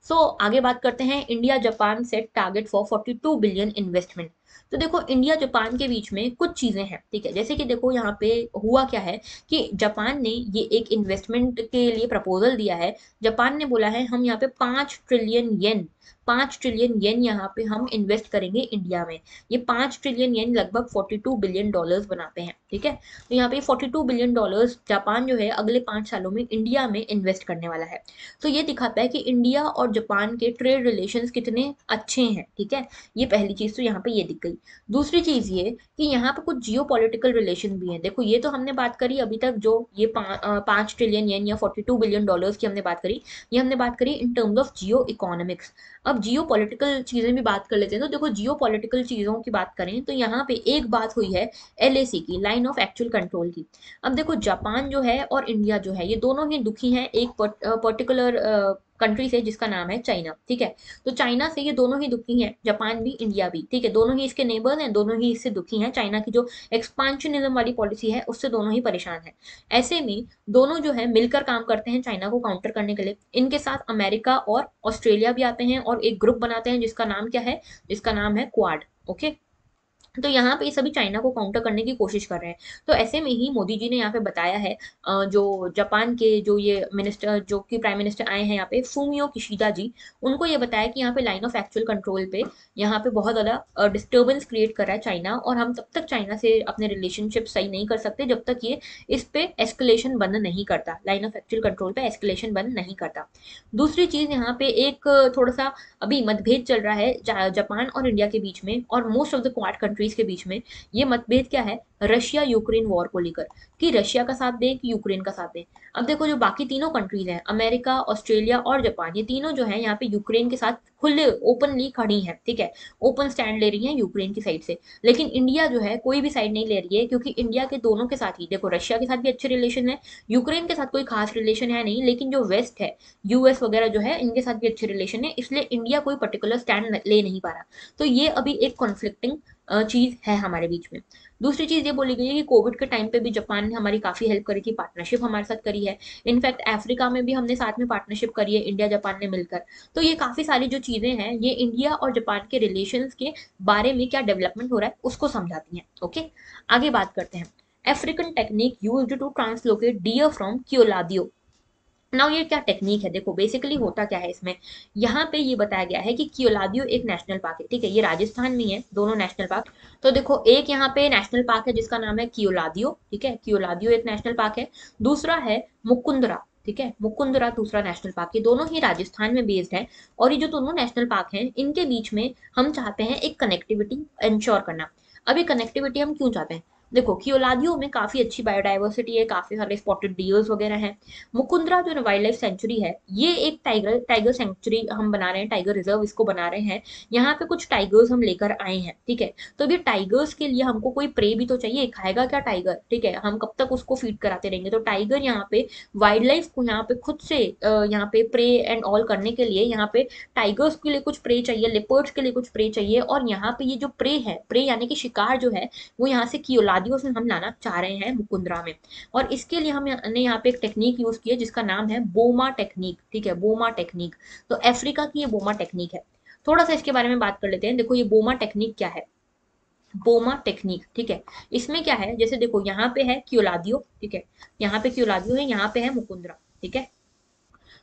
सो so, आगे बात करते हैं India Japan set target for 42 billion investment तो देखो इंडिया जापान के बीच में कुछ चीज़ें हैं ठीक है जैसे कि देखो यहाँ पे हुआ क्या है कि जापान ने ये एक इन्वेस्टमेंट के लिए प्रपोजल दिया है जापान ने बोला है हम यहाँ पे पांच ट्रिलियन येन पांच ट्रिलियन येन यहाँ पे हम इन्वेस्ट करेंगे इंडिया में ये पांच ट्रिलियन येन लगभग फोर्टी टू बिलियन डॉलर्स बनाते हैं ठीक है तो यहाँ पे forty two billion dollars Japan जो है अगले पांच सालों में इंडिया में इन्वेस्ट करने वाला है तो ये दिखाता है कि इंडिया और जापान के ट्रेड रिलेशन कितने अच्छे हैं ठीक है ये पहली चीज़ तो यहाँ पे ये दिख गई दूसरी चीज़ ये कि यहाँ पे कुछ जियो रिलेशन भी है देखो ये तो हमने बात करी अभी तक जो ये पांच ट्रिलियन येन या फोर्टी बिलियन डॉलर की हमने बात करी ये हमने बात करी in terms of geoeconomics अब जियो पोलिटिकल चीज़ें भी बात कर लेते हैं तो देखो जियो पोलिटिकल चीज़ों की बात करें तो यहाँ पे एक बात हुई है एल की लाइन ऑफ एक्चुअल कंट्रोल की अब देखो जापान जो है और इंडिया जो है ये दोनों ही दुखी हैं एक पर्टिकुलर कंट्री से जिसका नाम है चाइना ठीक है तो चाइना से ये दोनों ही दुखी हैं जापान भी इंडिया भी ठीक है दोनों ही इसके नेबर हैं दोनों ही इससे दुखी हैं चाइना की जो एक्सपांशनिज्म वाली पॉलिसी है उससे दोनों ही परेशान हैं ऐसे में दोनों जो है मिलकर काम करते हैं चाइना को काउंटर करने के लिए इनके साथ अमेरिका और ऑस्ट्रेलिया भी आते हैं और एक ग्रुप बनाते हैं जिसका नाम क्या है जिसका नाम है क्वाड ओके तो यहाँ पे सभी चाइना को काउंटर करने की कोशिश कर रहे हैं तो ऐसे में ही मोदी जी ने यहाँ पे बताया है जो जापान के जो ये मिनिस्टर जो कि प्राइम मिनिस्टर आए हैं यहाँ पे फूमियो किशिदा जी उनको ये बताया कि यहाँ पे लाइन ऑफ एक्चुअल कंट्रोल पे यहाँ पे बहुत ज़्यादा डिस्टर्बेंस क्रिएट कर रहा है चाइना और हम तब तक चाइना से अपने रिलेशनशिप सही नहीं कर सकते जब तक ये इस पर एस्कुलेशन बंद नहीं करता लाइन ऑफ एक्चुअल कंट्रोल पर एस्कुलेशन बंद नहीं करता दूसरी चीज़ यहाँ पे एक थोड़ा सा अभी मतभेद चल रहा है जापान और इंडिया के बीच में और most of the Quad country countries के बीच में ये मतभेद क्या है रशिया यूक्रेन वॉर को लेकर कि रशिया का साथ दें कि यूक्रेन का साथ दें अब देखो जो बाकी तीनों कंट्रीज हैं अमेरिका ऑस्ट्रेलिया और जापान ये तीनों जो है यहाँ पे यूक्रेन के साथ खुले ओपनली खड़ी है ठीक है ओपन स्टैंड ले रही है यूक्रेन की साइड से लेकिन इंडिया जो है कोई भी साइड नहीं ले रही है क्योंकि इंडिया के दोनों के साथ ही देखो रशिया के साथ भी अच्छे रिलेशन है यूक्रेन के साथ कोई खास रिलेशन है नहीं लेकिन जो वेस्ट है यूएस वगैरह जो है इनके साथ भी अच्छे रिलेशन है इसलिए इंडिया कोई पर्टिकुलर स्टैंड ले नहीं पा रहा तो ये अभी एक कॉन्फ्लिक्टिंग चीज़ है हमारे बीच में दूसरी चीज़ ये बोली गई है कि कोविड के टाइम पे भी जापान ने हमारी काफ़ी हेल्प करी थी पार्टनरशिप हमारे साथ करी है इनफैक्ट अफ्रीका में भी हमने साथ में पार्टनरशिप करी है इंडिया जापान ने मिलकर तो ये काफ़ी सारी जो चीज़ें हैं ये इंडिया और जापान के रिलेशन के बारे में क्या डेवलपमेंट हो रहा है उसको समझाती है ओके आगे बात करते हैं African technique use to translocate deer from Keoladeo now ये क्या टेक्निक है देखो बेसिकली होता क्या है इसमें यहाँ पे ये बताया गया है कि कियोलादियो एक नेशनल पार्क है ठीक है ये राजस्थान में है दोनों नेशनल पार्क तो देखो एक यहाँ पे नेशनल पार्क है जिसका नाम है कियोलादियो ठीक है कियोलादियो एक नेशनल पार्क है दूसरा है मुकुंदरा ठीक है मुकुंदरा दूसरा नेशनल पार्क ये दोनों ही राजस्थान में बेस्ड है और ये जो दोनों नेशनल पार्क हैं इनके बीच में हम चाहते हैं एक कनेक्टिविटी इंश्योर करना अभी कनेक्टिविटी हम क्यों चाहते हैं देखो कियोलादियो में काफ़ी अच्छी बायोडाइवर्सिटी है काफ़ी सारे स्पॉटेड डियर्स वगैरह हैं मुकुंद्रा जो वाइल्ड लाइफ सेंचुरी है ये एक टाइगर टाइगर सेंचुरी हम बना रहे हैं टाइगर रिजर्व इसको बना रहे हैं यहाँ पे कुछ टाइगर्स हम लेकर आए हैं ठीक है तो अभी टाइगर्स के लिए हमको कोई प्रे भी तो चाहिए खाएगा क्या टाइगर ठीक है हम कब तक उसको फीड कराते रहेंगे तो टाइगर यहाँ पे वाइल्ड लाइफ को यहाँ पे खुद से यहाँ पे प्रे एंड ऑल करने के लिए यहाँ पे टाइगर्स के लिए कुछ प्रे चाहिए लेपर्ड्स के लिए कुछ प्रे चाहिए और यहाँ पे ये जो प्रे है प्रे यानी कि शिकार जो है वो यहाँ से कियोलाद वादियों से हम लाना चाह रहे हैं मुकुंदरा में और इसके लिए हमने यहाँ पे एक टेक्निक यूज की है जिसका नाम है बोमा टेक्निक ठीक है बोमा टेक्निक तो अफ्रीका की ये बोमा टेक्निक है थोड़ा सा इसके बारे में बात कर लेते हैं देखो ये बोमा टेक्निक क्या है बोमा टेक्निक ठीक है इसमें क्या है जैसे देखो यहाँ पे है क्योलादियो ठीक है यहाँ पे क्योलादियो है यहाँ पे है मुकुंदरा ठीक है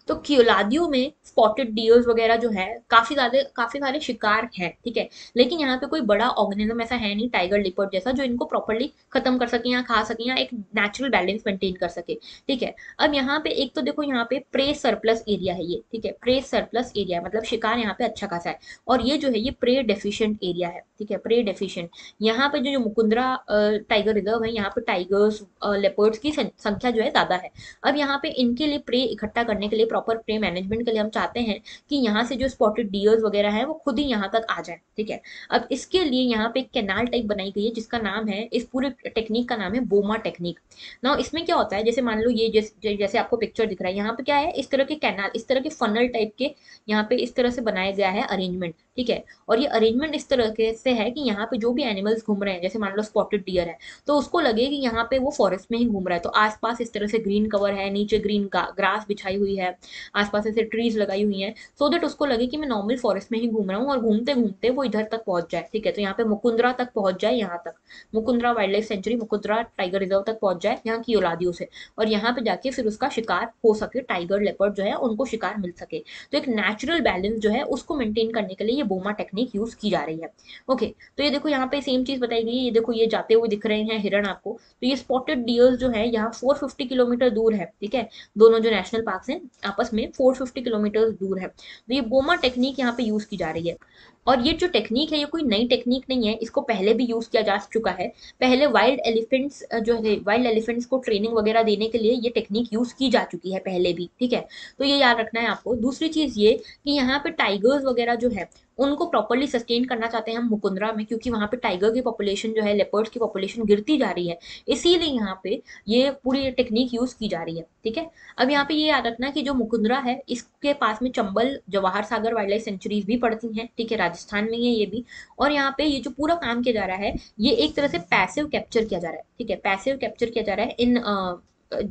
तो क्योलादियों में स्पॉटेड डियर्स वगैरह जो है काफ़ी ज़्यादा काफ़ी सारे शिकार हैं ठीक है लेकिन यहाँ पे कोई बड़ा ऑर्गेनिज्म ऐसा है नहीं टाइगर लिपर्ड जैसा जो इनको प्रॉपरली खत्म कर सके या खा सके या एक नेचुरल बैलेंस मेंटेन कर सके ठीक है अब यहाँ पे एक तो देखो यहाँ पे प्रे सरप्लस एरिया है ये ठीक है प्रे सरप्लस एरिया है मतलब शिकार यहाँ पे अच्छा खासा है और ये जो है ये प्रे डेफिशियंट एरिया है ठीक है प्रे डेफिशियंट यहाँ पे जो, जो मुकुंदरा टाइगर रिजर्व है यहाँ पे टाइगर्स लेपर्ड्स की संख्या जो है ज़्यादा है अब यहाँ पे इनके लिए प्रे इकट्ठा करने के लिए प्रॉपर प्रे मैनेजमेंट के लिए हम चाहते हैं कि यहाँ से जो स्पॉटेड डियर्स वगैरह हैं वो खुद ही यहाँ तक आ जाए ठीक है अब इसके लिए यहाँ पे एक कैनाल टाइप बनाई गई है जिसका नाम है इस पूरे टेक्निक का नाम है बोमा टेक्निक ना इसमें क्या होता है जैसे मान लो ये जैसे, जैसे आपको पिक्चर दिख रहा है यहाँ पे क्या है इस तरह के कैनाल इस तरह के फनल टाइप के यहाँ पे इस तरह से बनाया गया है अरेंजमेंट ठीक है और ये अरेंजमेंट इस तरह से है कि यहाँ पे जो भी एनिमल्स घूम रहे हैं जैसे मान लो स्पॉटेड डियर है तो उसको लगे कि यहाँ पे वो फॉरेस्ट में ही घूम रहा है तो आसपास इस तरह से ग्रीन कवर है नीचे ग्रीन ग्रास बिछाई हुई है आसपास ऐसे ट्रीज लगाई हुई है सो so देट उसको लगे कि मैं नॉर्मल फॉरेस्ट में ही घूम रहा हूँ और घूमते घूमते वो इधर तक पहुंच जाए ठीक है तो यहाँ पे मुकुंद्रा तक पहुंच जाए यहाँ तक Mukundra wildlife sanctuary Mukundra tiger reserve तक पहुंच जाए यहाँ की ओलादियों से और यहाँ पे जाके फिर उसका शिकार हो सके टाइगर लेपर्ड जो है उनको शिकार मिल सके तो एक नेचुरल बैलेंस जो है उसको मेंटेन करने के लिए ये बोमा टेक्निक यूज की जा रही है ओके तो ये देखो यहाँ पे सेम चीज बताई गई है ये देखो ये जाते हुए दिख रहे हैं हिरण आपको तो ये स्पॉटेड डियर्स जो है यहाँ फोर किलोमीटर दूर है ठीक है दोनों जो नेशनल पार्क है आपस में फोर किलोमीटर दूर है तो ये बोमा टेक्निक यहाँ पे यूज की जा रही है और ये जो टेक्निक है ये कोई नई टेक्निक नहीं है इसको पहले भी यूज़ किया जा चुका है पहले वाइल्ड एलिफेंट्स जो है वाइल्ड एलिफेंट्स को ट्रेनिंग वगैरह देने के लिए ये टेक्निक यूज़ की जा चुकी है पहले भी ठीक है तो ये याद रखना है आपको दूसरी चीज़ ये कि यहाँ पे टाइगर्स वगैरह जो है उनको प्रॉपरली सस्टेन करना चाहते हैं हम मुकुंदरा में क्योंकि वहां पे टाइगर की पॉपुलेशन जो है लेपर्ड्स की पॉपुलेशन गिरती जा रही है इसीलिए यहाँ पे ये पूरी टेक्निक यूज़ की जा रही है ठीक है अब यहाँ पे ये याद रखना कि जो मुकुंदरा है इसके पास में Chambal Jawahar Sagar wildlife sanctuaries भी पड़ती हैं ठीक है राजस्थान में ही है ये भी और यहाँ पे ये जो पूरा काम किया जा रहा है ये एक तरह से पैसिव कैप्चर किया जा रहा है ठीक है पैसिव कैप्चर किया जा रहा है इन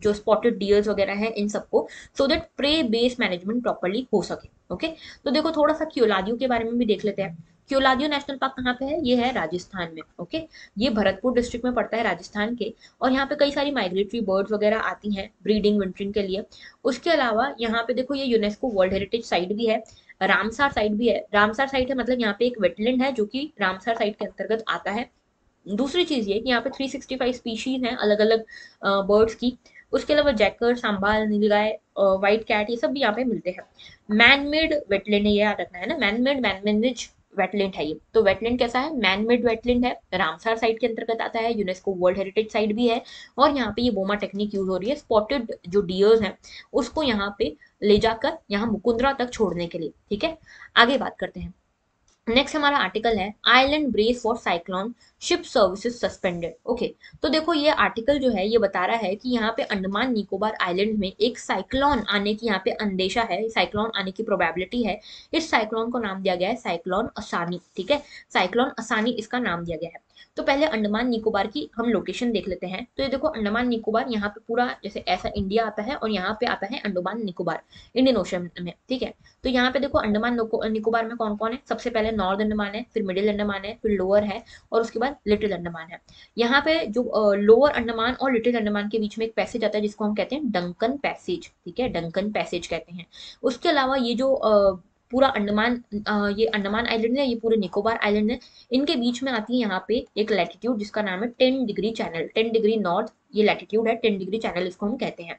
जो स्पॉटेड डील्स वगैरह है इन सबको so that prey base management properly हो सके ओके तो देखो थोड़ा सा क्योलादियो के बारे में भी देख लेते हैं क्योलादियो नेशनल पार्क कहाँ पे है ये है राजस्थान में ओके ये भरतपुर डिस्ट्रिक्ट में पड़ता है राजस्थान के और यहाँ पे कई सारी माइग्रेटरी बर्ड्स वगैरह आती हैं ब्रीडिंग विंटरिंग के लिए उसके अलावा यहाँ पे देखो ये यूनेस्को वर्ल्ड हेरिटेज साइट भी है रामसार साइट भी है रामसार साइट है मतलब यहाँ पे एक वेटलैंड है जो कि रामसार साइट के अंतर्गत आता है दूसरी चीज ये की यहाँ पे 365 स्पीशीज हैं अलग अलग बर्ड्स की उसके अलावा जैकर सांबाल नीलगाय व्हाइट कैट ये सब भी यहाँ पे मिलते हैं मैनमेड वेटलैंड ये याद रखना है ना मैनमेड मैनमेनिज वेटलैंड है ये तो वेटलैंड कैसा है मैनमेड वेटलैंड है रामसार साइट के अंतर्गत आता है यूनेस्को वर्ल्ड हेरिटेज साइट भी है और यहाँ पे ये बोमा टेक्निक यूज हो रही है स्पॉटेड जो डियर्स हैं उसको यहाँ पे ले जाकर यहाँ मुकुंद्रा तक छोड़ने के लिए ठीक है आगे बात करते हैं नेक्स्ट हमारा आर्टिकल है island braces for cyclone ship services suspended okay तो देखो ये आर्टिकल जो है ये बता रहा है कि यहाँ पे अंडमान निकोबार आइलैंड में एक साइक्लोन आने की यहाँ पे अंदेशा है साइक्लोन आने की प्रोबेबिलिटी है इस साइक्लोन को नाम दिया गया है साइक्लोन असानी ठीक है साइक्लोन असानी इसका नाम दिया गया है तो पहले अंडमान निकोबार की हम लोकेशन देख लेते हैं तो ये देखो अंडमान निकोबार यहाँ पे पूरा जैसे ऐसा इंडिया आता है और यहाँ पे आता है अंडमान निकोबार इंडियन ओशन में ठीक है तो यहाँ पे देखो अंडमान निकोबार में कौन कौन है सबसे पहले नॉर्थ अंडमान है फिर मिडिल अंडमान है फिर लोअर है और उसके बाद लिटिल अंडमान है यहाँ पे जो लोअर अंडमान और लिटिल अंडमान के बीच में एक पैसेज आता है जिसको हम कहते हैं डंकन पैसेज ठीक है डंकन पैसेज कहते हैं उसके अलावा ये जो पूरा अंडमान ये अंडमान आइलैंड है ये पूरे निकोबार आइलैंड है इनके बीच में आती है यहाँ पे एक लैटिट्यूड जिसका नाम है ten degree channel ten degree north ये लैटिट्यूड है टेन डिग्री चैनल इसको हम कहते हैं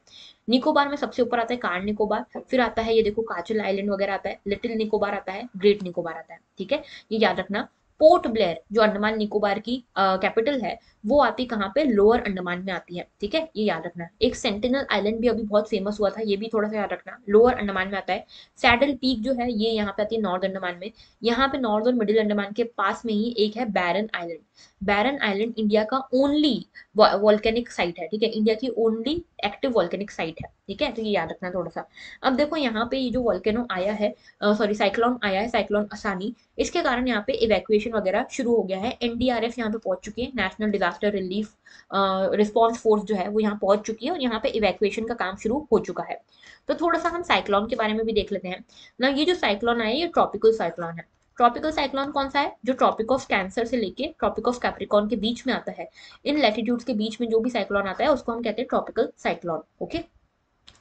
निकोबार में सबसे ऊपर आता है कार निकोबार फिर आता है ये देखो काचल आइलैंड वगैरह आता है लिटिल निकोबार आता है ग्रेट निकोबार आता है ठीक है ये याद रखना पोर्ट ब्लेयर जो अंडमान निकोबार की कैपिटल है वो आती कहाँ पे लोअर अंडमान में आती है ठीक है ये याद रखना एक सेंटिनल आइलैंड भी अभी बहुत फेमस हुआ था ये भी थोड़ा सा याद रखना लोअर अंडमान में आता है सैडल पीक जो है ये यहाँ पे आती है नॉर्थ अंडमान में यहाँ पे नॉर्थ और मिडिल अंडमान के पास में ही एक है Barren island Barren island India का ओनली वॉल्केनिक साइट है ठीक है इंडिया की ओनली एक्टिव वॉल्केनिक साइट है ठीक है तो ये याद रखना थोड़ा सा अब देखो यहाँ पे ये जो वॉल्केनो आया है सॉरी साइक्लोन आया है साइक्लोन आसानी इसके कारण यहाँ पे इवैक्यूएशन वगैरह शुरू हो गया है एनडीआरएफ यहाँ पे पहुंच चुकी है national disaster relief response force जो है वो यहाँ पहुंच चुकी है और यहाँ पे इवैक्यूएशन का काम शुरू हो चुका है तो थोड़ा सा हम साइक्लोन के बारे में भी देख लेते हैं ना ये जो साइक्लोन आया ये ट्रॉपिकल साइक्लोन है ट्रॉपिकल साइक्लोन कौन सा है जो ट्रॉपिक ऑफ कैंसर से लेके ट्रॉपिक ऑफ कैप्रिकॉन के बीच में आता है इन लैटिट्यूड्स के बीच में जो भी साइक्लोन आता है उसको हम कहते हैं ट्रॉपिकल साइक्लोन ओके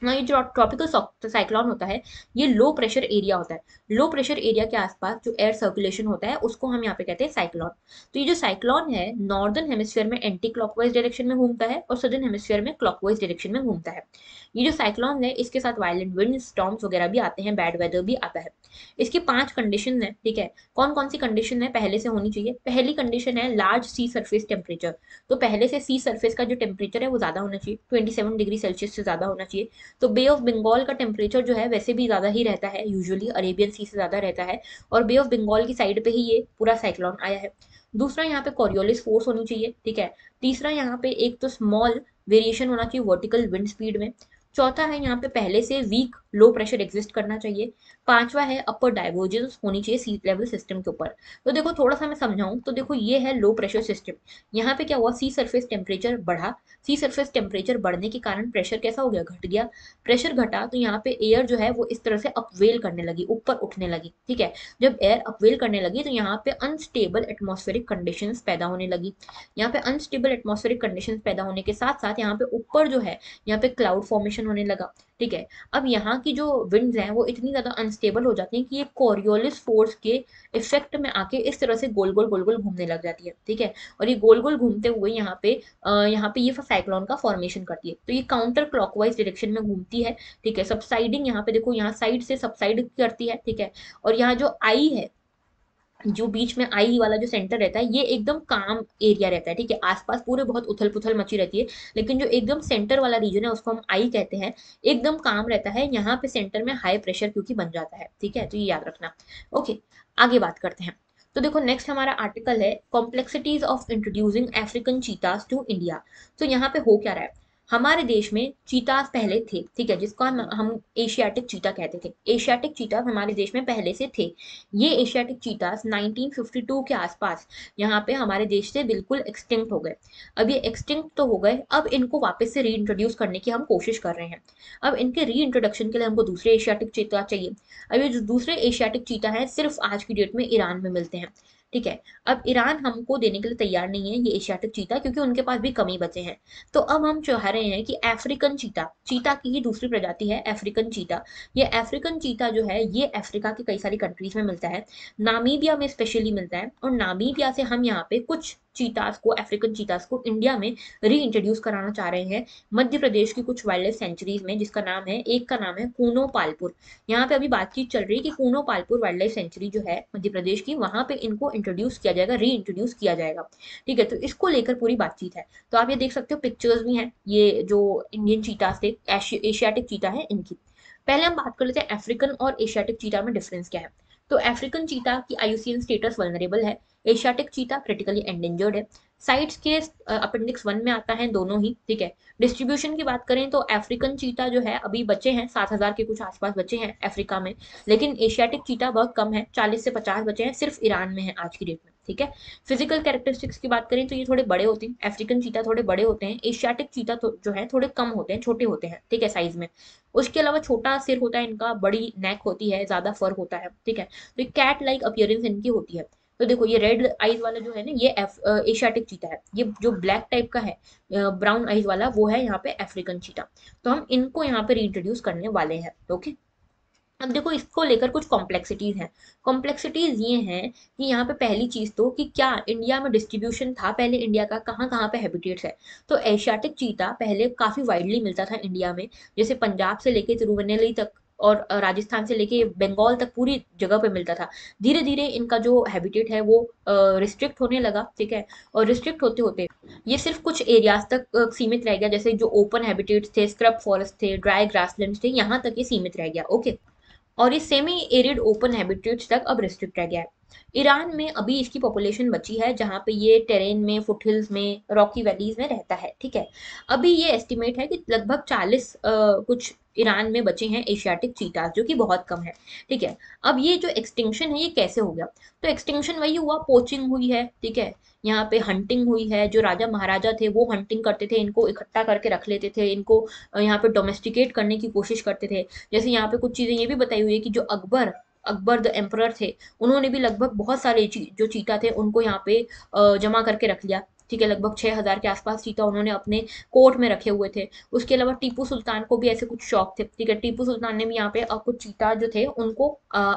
ना ये जो ट्रॉपिकल साइक्लॉन होता है ये लो प्रेशर एरिया होता है लो प्रेशर एरिया के आसपास जो एयर सर्कुलेशन होता है उसको हम यहाँ पे कहते हैं साइक्लॉन तो ये जो साइक्लॉन है नॉर्दर्न हेमिस्फीयर में एंटी क्लॉकवाइज डायरेक्शन में घूमता है और सदर्न हेमिस्फीयर में क्लॉकवाइज डायरेक्शन में घूमता है ये जो साइक्लॉन है इसके साथ वायलेंट विंड स्टॉम्स वगैरह भी आते हैं बैड वेदर भी आता है इसकी पांच कंडीशन है ठीक है कौन कौन सी कंडीशन है पहले से होनी चाहिए पहली कंडीशन है लार्ज सी सर्फेस टेम्परेचर तो पहले से सी सर्फेस का जो टेम्परेचर है वो ज्यादा होना चाहिए ट्वेंटी डिग्री सेल्सियस से ज्यादा होना चाहिए तो बे ऑफ बंगाल का टेम्परेचर जो है वैसे भी ज़्यादा ही रहता है यूजुअली अरेबियन सी से ज़्यादा रहता है और बे ऑफ बंगाल की साइड पे ही ये पूरा साइक्लॉन आया है दूसरा यहाँ पे कॉरियोलिस फोर्स होनी चाहिए ठीक है तीसरा यहाँ पे एक तो स्मॉल वेरिएशन होना चाहिए वर्टिकल विंड स्पीड में चौथा है यहाँ पे पहले से वीक लो प्रेशर एग्जिस्ट करना चाहिए पांचवा है अपर डाइवर्जेंस होनी चाहिए सी लेवल सिस्टम के ऊपर तो देखो थोड़ा सा मैं समझाऊं तो देखो ये है लो प्रेशर सिस्टम यहाँ पे क्या हुआ सी सरफेस टेम्परेचर बढ़ा सी सरफेस टेम्परेचर बढ़ने के कारण प्रेशर कैसा हो गया घट गया प्रेशर घटा तो यहाँ पे एयर जो है वो इस तरह से अपवेल करने लगी ऊपर उठने लगी ठीक है जब एयर अपवेल करने लगी तो यहाँ पे अनस्टेबल एटमोस्फेरिक कंडीशन पैदा होने लगी यहाँ पे अनस्टेबल एटमोस्फेरिक कंडीशन पैदा होने के साथ साथ यहाँ पे ऊपर जो है यहाँ पे क्लाउड फॉर्मेशन होने लगा ठीक है अब यहाँ की जो विंड्स हैं वो इतनी ज़्यादा अनस्टेबल हो जाती हैं कि ये कोरियोलिस फोर्स के इफेक्ट में आके इस तरह से गोल गोल गोल गोल घूमने लग जाती है ठीक है और ये गोल गोल घूमते हुए यहाँ पे यहाँ पे ये साइक्लोन का फॉर्मेशन करती है तो ये काउंटर क्लॉकवाइज डायरेक्शन में घूमती है ठीक है सबसाइडिंग यहाँ पे देखो यहाँ साइड से सबसाइड करती है ठीक है और यहाँ जो आई है जो बीच में आई वाला जो सेंटर रहता है ये एकदम काम एरिया रहता है ठीक है आसपास पूरे बहुत उथल पुथल मची रहती है लेकिन जो एकदम सेंटर वाला रीजन है उसको हम आई कहते हैं एकदम काम रहता है यहाँ पे सेंटर में हाई प्रेशर क्योंकि बन जाता है ठीक है तो ये याद रखना ओके आगे बात करते हैं तो देखो नेक्स्ट हमारा आर्टिकल है complexities of introducing African cheetahs to India तो यहाँ पे हो क्या रहा है हमारे देश में चीता पहले थे ठीक है जिसको हम हम एशियाटिक चीता कहते थे एशियाटिक चीता हमारे देश में पहले से थे ये एशियाटिक चीता 1952 के आसपास यहाँ पे हमारे देश से बिल्कुल एक्सटिंक्ट हो गए अब ये एक्सटिंक्ट तो हो गए अब इनको वापस से रीइंट्रोड्यूस करने की हम कोशिश कर रहे हैं अब इनके रीइंट्रोडक्शन के लिए हमको दूसरे एशियाटिक चीता चाहिए अब ये जो दूसरे एशियाटिक चीता है सिर्फ आज की डेट में ईरान में मिलते हैं ठीक है अब ईरान हमको देने के लिए तैयार नहीं है ये एशियाटिक चीता क्योंकि उनके पास भी कमी बचे हैं तो अब हम चाह रहे हैं कि अफ्रीकन चीता चीता की ही दूसरी प्रजाति है अफ्रीकन चीता ये अफ्रीकन चीता जो है ये अफ्रीका की कई सारी कंट्रीज में मिलता है नामीबिया में स्पेशली मिलता है और नामीबिया से हम यहाँ पे कुछ चीतास को अफ्रीकन चीतास को इंडिया में री इंट्रोड्यूस कराना चाह रहे हैं मध्य प्रदेश की कुछ वाइल्ड लाइफ सेंचुरीज में जिसका नाम है एक का नाम है कूनो पालपुर यहाँ पे अभी बातचीत चल रही है कि Kuno Palpur wildlife sanctuary जो है मध्य प्रदेश की वहाँ पे इनको इंट्रोड्यूस किया जाएगा री इंट्रोड्यूस किया जाएगा ठीक है तो इसको लेकर पूरी बातचीत है तो आप ये देख सकते हो पिक्चर्स भी है ये जो इंडियन चीतास थे एशियाटिक चीता है इनकी पहले हम बात कर लेते हैं अफ्रीकन और एशियाटिक चीता में डिफरेंस क्या है तो अफ्रीकन चीता की आयुसियन स्टेटस वनरेबल है एशियाटिक चीता क्रिटिकली एंडेंजर्ड है साइट्स के अपेंडिक्स वन में आता है दोनों ही ठीक है डिस्ट्रीब्यूशन की बात करें तो अफ्रीकन चीता जो है अभी बच्चे हैं सात हजार के कुछ आसपास बच्चे हैं अफ्रीका में लेकिन एशियाटिक चीता बहुत कम है चालीस से पचास बच्चे हैं सिर्फ ईरान में है आज की डेट में ठीक है फिजिकल कैरेक्टरिस्टिक्स की बात करें तो ये थोड़े बड़े होते हैं अफ्रीकन चीता थोड़े बड़े होते हैं एशियाटिक चीता तो, जो है थोड़े कम होते हैं छोटे होते हैं ठीक है साइज में उसके अलावा छोटा सिर होता है इनका बड़ी नेक होती है ज्यादा फर होता है ठीक है तो कैट लाइक अपियरेंस इनकी होती है तो देखो ये रेड आइज वाला जो है ना ये एशियाटिक चीटा है ये जो ब्लैक टाइप का है ब्राउन आईज वाला वो है यहाँ पे अफ्रीकन चीटा तो हम इनको यहाँ पे रिइंट्रोड्यूस करने वाले हैं ओके अब देखो इसको लेकर कुछ कॉम्प्लेक्सिटीज़ हैं कॉम्प्लेक्सिटीज़ ये हैं कि यहाँ पे पहली चीज़ तो कि क्या इंडिया में डिस्ट्रीब्यूशन था पहले इंडिया का कहाँ कहाँ पे हैबिटेट्स है तो एशियाटिक चीता पहले काफ़ी वाइडली मिलता था इंडिया में जैसे पंजाब से लेके तिरुवनेली तक और राजस्थान से लेके बंगाल तक पूरी जगह पे मिलता था धीरे धीरे इनका जो हैबिटेट है वो रिस्ट्रिक्ट होने लगा ठीक है और रिस्ट्रिक्ट होते होते ये सिर्फ कुछ एरियाज तक सीमित रह गया जैसे जो ओपन हैबिटेट्स थे स्क्रब फॉरेस्ट थे ड्राई ग्रास थे यहाँ तक ये सीमित रह गया ओके और ये सेमी एरिड ओपन हैबिटेट्स तक अब रिस्ट्रिक्ट रह गया है ईरान में अभी इसकी पॉपुलेशन बची है जहाँ पे ये टेरेन में फुट हिल्स में रॉकी वैलीज में रहता है ठीक है अभी ये एस्टिमेट है कि लगभग चालीस कुछ ईरान में बचे हैं एशियाटिक चीटा जो कि बहुत कम है ठीक है अब ये जो एक्सटिंक्शन है ये कैसे हो गया तो एक्सटिंक्शन वही हुआ पोचिंग हुई है ठीक है यहाँ पे हंटिंग हुई है जो राजा महाराजा थे वो हंटिंग करते थे इनको इकट्ठा करके रख लेते थे इनको यहाँ पे डोमेस्टिकेट करने की कोशिश करते थे जैसे यहाँ पे कुछ चीज़ें ये भी बताई हुई है कि जो अकबर अकबर द एम्पर थे उन्होंने भी लगभग बहुत सारे जो चीता थे उनको यहाँ पे जमा करके रख लिया ठीक है लगभग छह हज़ार के आसपास चीता उन्होंने अपने कोर्ट में रखे हुए थे उसके अलावा टीपू सुल्तान को भी ऐसे कुछ शौक थे ठीक है टीपू सुल्तान ने भी यहाँ पे कुछ चीता जो थे उनको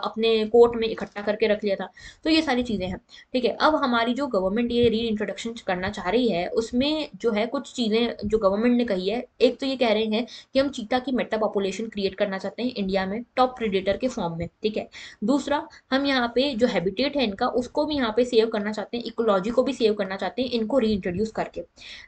अपने कोर्ट में इकट्ठा करके रख लिया था तो ये सारी चीज़ें हैं ठीक है अब हमारी जो गवर्नमेंट ये री इंट्रोडक्शन करना चाह रही है उसमें जो है कुछ चीज़ें जो गवर्नमेंट ने कही है एक तो ये कह रहे हैं कि हम चीता की मेटा पॉपुलेशन क्रिएट करना चाहते हैं इंडिया में टॉप प्रिडेटर के फॉर्म में ठीक है दूसरा हम यहाँ पे जो हैबिटेट है इनका उसको भी यहाँ पे सेव करना चाहते हैं इकोलॉजी को भी सेव करना चाहते हैं इनको थोड़ी इंट्रोड्यूस करके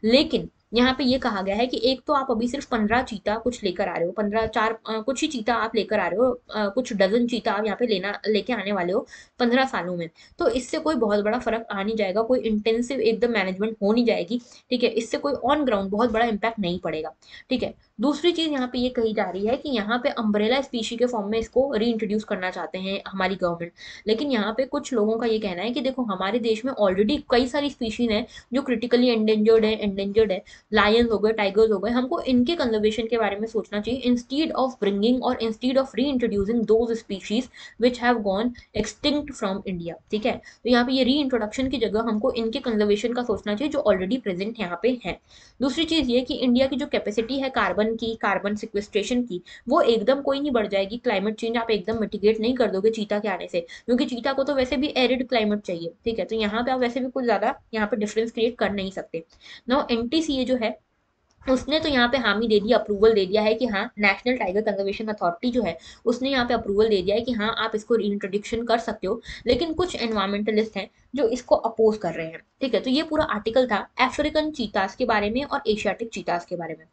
लेकिन यहाँ पे ये कहा गया है कि एक तो आप अभी सिर्फ पंद्रह चीता कुछ लेकर आ रहे हो पंद्रह चार आ, कुछ ही चीता आप लेकर आ रहे हो आ, कुछ डजन चीता आप यहाँ पे लेना लेके आने वाले हो पंद्रह सालों में तो इससे कोई बहुत बड़ा फर्क आ नहीं जाएगा कोई इंटेंसिव एकदम मैनेजमेंट हो नहीं जाएगी ठीक है इससे कोई ऑन ग्राउंड बहुत बड़ा इम्पैक्ट नहीं पड़ेगा ठीक है दूसरी चीज़ यहाँ पे ये कही जा रही है कि यहाँ पे अम्ब्रेला स्पीशी के फॉर्म में इसको रीइंट्रोड्यूस करना चाहते हैं हमारी गवर्नमेंट लेकिन यहाँ पे कुछ लोगों का ये कहना है कि देखो हमारे देश में ऑलरेडी कई सारी स्पीशीज हैं जो क्रिटिकली एंडेंजर्ड है एंडेंजर्ड है लायंस हो गए टाइगर्स हो गए हमको इनके कंजर्वेशन के बारे में सोचना चाहिए इंस्टीड ऑफ ब्रिंगिंग और instead of reintroducing those species which have gone extinct from India ठीक है तो यहाँ पे ये री इंट्रोडक्शन की जगह हमको इनके कंजर्वेशन का सोचना चाहिए जो ऑलरेडी प्रेजेंट यहाँ पे है दूसरी चीज़ ये कि इंडिया की जो कैपेसिटी है कार्बन की कार्बन सिक्वेस्ट्रेशन की वो एकदम कोई नहीं बढ़ जाएगी क्लाइमेट चेंज आप एकदम मिटिगेट नहीं कर दोगे चीता के आने से क्योंकि चीता को तो वैसे भी एरिड क्लाइमेट चाहिए ठीक है तो यहाँ पे आप वैसे भी कुछ ज़्यादा यहाँ पे डिफरेंस क्रिएट कर नहीं सकते ना एन जो है उसने तो यहाँ पे हामी दे दी अप्रूवल दे दिया है कि हाँ नेशनल टाइगर कंजर्वेशन अथॉरिटी जो है उसने यहाँ पे अप्रूवल दे दिया है कि हाँ आप इसको रिइंट्रोडक्शन कर सकते हो लेकिन कुछ एनवायरमेंटलिस्ट हैं जो इसको अपोज कर रहे हैं ठीक है तो ये पूरा आर्टिकल था अफ्रीकन चीतास के बारे में और एशियाटिक चीतास के बारे में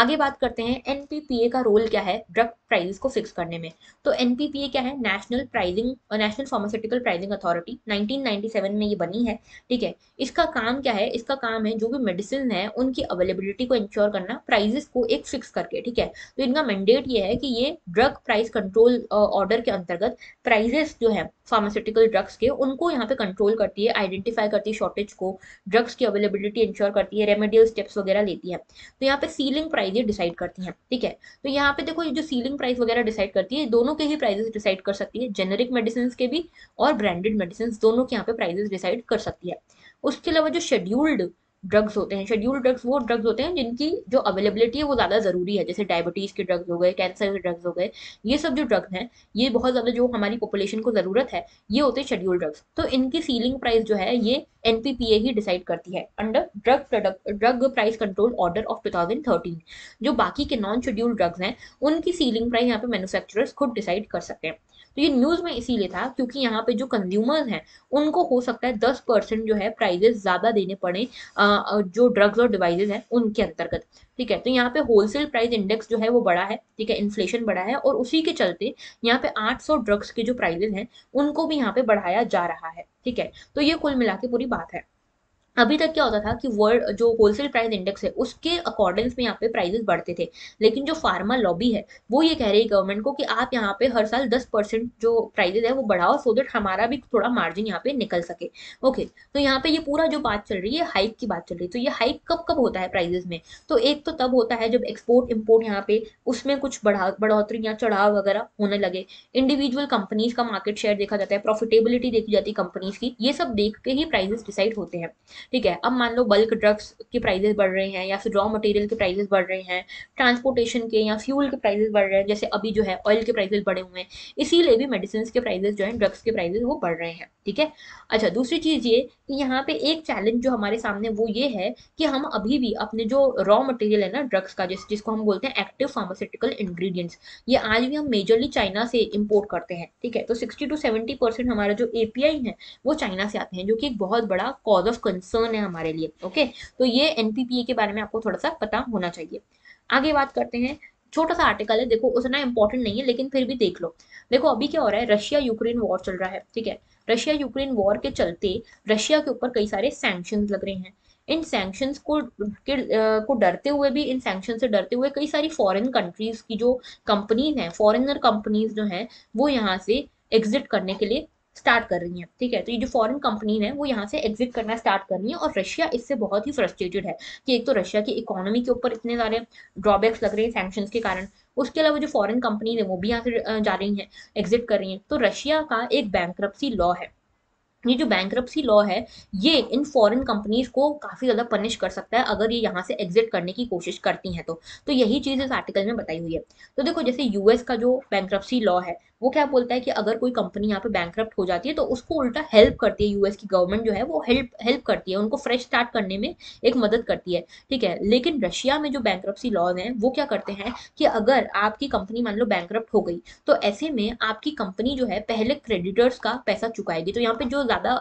आगे बात करते हैं एनपीपीए का रोल क्या है ड्रग प्राइजेस को फिक्स करने में तो एनपीपीए क्या है national pricing national pharmaceutical pricing authority 1997 में ये बनी है ठीक है इसका काम क्या है इसका काम है जो भी मेडिसिन है उनकी अवेलेबिलिटी को इंश्योर करना प्राइजेस को एक फिक्स करके ठीक है तो इनका मैंडेट ये है कि ये ड्रग प्राइस कंट्रोल ऑर्डर के अंतर्गत प्राइजेस जो है फार्मास्यूटिकल ड्रग्स के उनको यहाँ पे कंट्रोल करती है आइडेंटिफाई करती है शॉर्टेज को ड्रग्स की अवेलेबिलिटी इंश्योर करती है रेमेडियल स्टेप्स वगैरह लेती है तो यहाँ पे सीलिंग प्राइस ये डिसाइड करती है ठीक है तो यहाँ पे देखो ये जो सीलिंग प्राइस वगैरह डिसाइड करती है दोनों के ही प्राइजेस डिसाइड कर सकती है जेनरिक मेडिसिन के भी और ब्रांडेड मेडिसिन दोनों के यहाँ पे प्राइजेस डिसाइड कर सकती है उसके अलावा जो शेड्यूल्ड ड्रग्स होते हैं शेड्यूल ड्रग्स वो ड्रग्स होते हैं जिनकी जो अवेलेबिलिटी है वो ज़्यादा ज़रूरी है जैसे डायबिटीज़ के ड्रग्स हो गए कैंसर के ड्रग्स हो गए ये सब जो ड्रग्स हैं ये बहुत ज़्यादा जो हमारी पॉपुलेशन को ज़रूरत है ये होते हैं शेड्यूल ड्रग्स तो इनकी सीलिंग प्राइस जो है ये एन ही डिसाइड करती है under drug product drug price control order of thirteen जो बाकी के नॉन शेड्यूल ड्रग्स हैं उनकी सीलिंग प्राइस यहाँ पे मैनुफेक्चर खुद डिसाइड कर सकते हैं तो ये न्यूज़ में इसीलिए था क्योंकि यहाँ पे जो कंज्यूमर्स हैं उनको हो सकता है दस परसेंट जो है प्राइजेस ज़्यादा देने पड़े जो ड्रग्स और डिवाइजेज हैं उनके अंतर्गत ठीक है तो यहाँ पे होलसेल प्राइस इंडेक्स जो है वो बड़ा है ठीक है इन्फ्लेशन बढ़ा है और उसी के चलते यहाँ पे आठ ड्रग्स के जो प्राइजेज हैं उनको भी यहाँ पे बढ़ाया जा रहा है ठीक है तो ये कुल मिला के पूरी बात है अभी तक क्या होता था कि वर्ल्ड जो होलसेल प्राइस इंडेक्स है उसके अकॉर्डिंग में यहाँ पे प्राइजेस बढ़ते थे लेकिन जो फार्मा लॉबी है वो ये कह रही है गवर्नमेंट को कि आप यहाँ पे हर साल 10 परसेंट जो प्राइजेस है वो बढ़ाओ सो देट हमारा भी थोड़ा मार्जिन यहाँ पे निकल सके ओके तो यहाँ पे ये पूरा जो बात चल रही है हाइक की बात चल रही है तो ये हाइक कब कब होता है प्राइजेस में तो एक तो तब होता है जब एक्सपोर्ट इम्पोर्ट यहाँ पे उसमें कुछ बढ़ा बढ़ोतरी या चढ़ाव वगैरह होने लगे इंडिविजुअल कंपनीज का मार्केट शेयर देखा जाता है प्रॉफिटेबिलिटी देखी जाती है कंपनीज की ये सब देख के ही प्राइजेस डिसाइड होते हैं ठीक है अब मान लो बल्क ड्रग्स के प्राइजेस बढ़ रहे हैं या फिर रॉ मटेरियल के प्राइजेस बढ़ रहे हैं ट्रांसपोर्टेशन के या फ्यूल के प्राइजेस बढ़ रहे हैं जैसे अभी जो है ऑयल के प्राइजेस बढ़े हुए हैं इसीलिए भी मेडिसिन के प्राइजेस जो है ड्रग्स के प्राइजेस वो बढ़ रहे हैं ठीक है अच्छा दूसरी चीज़ ये कि यहाँ पे एक चैलेंज जो हमारे सामने वो ये है कि हम अभी भी अपने जो रॉ मटेरियल है ना ड्रग्स का जिस जिसको हम बोलते हैं एक्टिव फार्मास्यूटिकल इंग्रेडिएंट्स ये आज भी हम मेजरली चाइना से इंपोर्ट करते हैं ठीक है तो सिक्सटी टू सेवेंटी परसेंट हमारा जो एपीआई है वो चाइना से आते हैं जो कि एक बहुत बड़ा कॉज ऑफ कंस कंसर्न है हमारे लिए ओके तो ये एनपीपीए के बारे में आपको थोड़ा सा पता होना चाहिए आगे बात करते हैं छोटा सा आर्टिकल है देखो उतना इंपॉर्टेंट नहीं है लेकिन फिर भी देख लो देखो अभी क्या हो रहा है रशिया यूक्रेन वॉर चल रहा है ठीक है रशिया यूक्रेन वॉर के चलते रशिया के ऊपर कई सारे सैंक्शन लग रहे हैं इन सैंक्शंस को के, आ, को डरते हुए भी इन सैंक्शन से डरते हुए कई सारी फॉरेन कंट्रीज की जो कंपनीज हैं फॉरेनर कंपनीज जो हैं वो यहाँ से एग्जिट करने के लिए स्टार्ट कर रही है ठीक है तो ये जो फॉरेन कंपनी है वो यहाँ से एग्जिट करना स्टार्ट कर रही है और रशिया इससे बहुत ही फ्रस्ट्रेटेड है कि एक तो रशिया की इकोनॉमी के ऊपर इतने सारे ड्रॉबैक्स लग रहे हैं सैक्शन के कारण उसके अलावा जो फॉरेन कंपनी है वो भी यहाँ से जा रही है एग्जिट कर रही है तो रशिया का एक बैंक लॉ है ये जो बैंक लॉ है ये इन फॉरेन कंपनीज को काफ़ी ज़्यादा पनिश कर सकता है अगर ये यहाँ से एग्जिट करने की कोशिश करती हैं तो तो यही चीज़ इस आर्टिकल में बताई हुई है तो देखो जैसे यूएस का जो बैंक्रप्सी लॉ है वो क्या बोलता है कि अगर कोई कंपनी यहाँ पे बैंक हो जाती है तो उसको उल्टा हेल्प करती है यूएस की गवर्नमेंट जो है वो हेल्प हेल्प करती है उनको फ्रेश स्टार्ट करने में एक मदद करती है ठीक है लेकिन रशिया में जो बैंक लॉज हैं वो क्या करते हैं कि अगर आपकी कंपनी मान लो बैंक हो गई तो ऐसे में आपकी कंपनी जो है पहले क्रेडिटर्स का पैसा चुकाएगी तो यहाँ पे जो ज़्यादा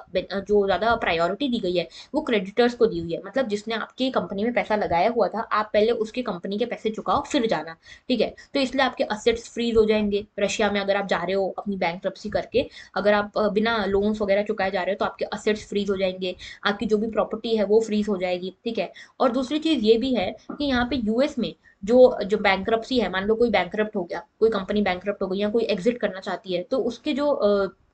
जो ज़्यादा प्रायोरिटी दी गई है वो क्रेडिटर्स को दी हुई है मतलब जिसने आपकी कंपनी में पैसा लगाया हुआ था आप पहले उसकी कंपनी के पैसे चुकाओ फिर जाना ठीक है तो इसलिए आपके असेट्स फ्रीज हो जाएंगे रशिया में अगर आप जा रहे हो अपनी बैंक करके अगर आप बिना लोन्स वगैरह चुकाए जा रहे हो तो आपके असेट्स फ्रीज हो जाएंगे आपकी जो भी प्रॉपर्टी है वो फ्रीज हो जाएगी ठीक है और दूसरी चीज़ ये भी है कि यहाँ पे यूएस में जो जो बैंक है मान लो कोई बैंक हो गया कोई कंपनी बैंक हो गई या कोई एग्जिट करना चाहती है तो उसके जो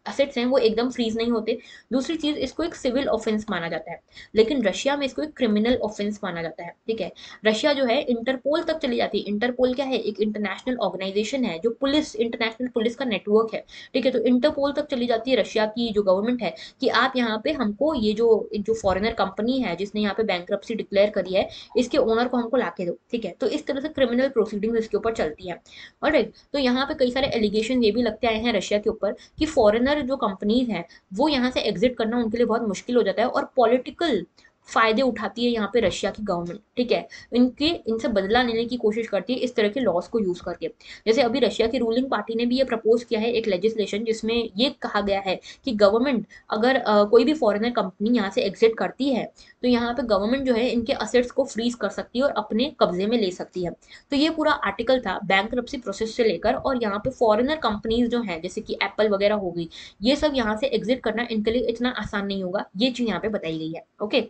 असेट्स हैं वो एकदम फ्रीज नहीं होते दूसरी चीज़ इसको एक सिविल ऑफेंस माना जाता है लेकिन रशिया में इसको एक क्रिमिनल ऑफेंस माना जाता है ठीक है रशिया जो है इंटरपोल तक चली जाती है इंटरपोल क्या है एक इंटरनेशनल ऑर्गेनाइजेशन है जो पुलिस इंटरनेशनल पुलिस का नेटवर्क है ठीक है तो इंटरपोल तक चली जाती है रशिया की जो गवर्नमेंट है कि आप यहाँ पे हमको ये जो जो फॉरेनर कंपनी है जिसने यहाँ पे बैंक डिक्लेयर करी है इसके ओनर को हमको ला के दो ठीक है तो इस तरह से क्रिमिनल प्रोसीडिंग इसके ऊपर चलती है और तो यहाँ पे कई सारे एलिगेशन ये भी लगते आए हैं रशिया के ऊपर कि फॉरनर ज़्यादातर जो कंपनीज हैं वो यहाँ से एग्जिट करना उनके लिए बहुत मुश्किल हो जाता है और पॉलिटिकल फ़ायदे उठाती है यहाँ पे रशिया की गवर्नमेंट ठीक है इनके इनसे बदला लेने की कोशिश करती है इस तरह के लॉस को यूज़ करके जैसे अभी रशिया की रूलिंग पार्टी ने भी ये प्रपोज किया है एक लेजिस्लेशन जिसमें ये कहा गया है कि गवर्नमेंट अगर आ, कोई भी फॉरेनर कंपनी यहाँ से एग्जिट करती है तो यहाँ पे गवर्नमेंट जो है इनके असेट्स को फ्रीज कर सकती है और अपने कब्जे में ले सकती है तो ये पूरा आर्टिकल था बैंक प्रोसेस से लेकर और यहाँ पे फॉरेनर कंपनीज जो है जैसे कि एप्पल वगैरह होगी ये सब यहाँ से एग्जिट करना इनके लिए इतना आसान नहीं होगा ये चीज यहाँ पे बताई गई है ओके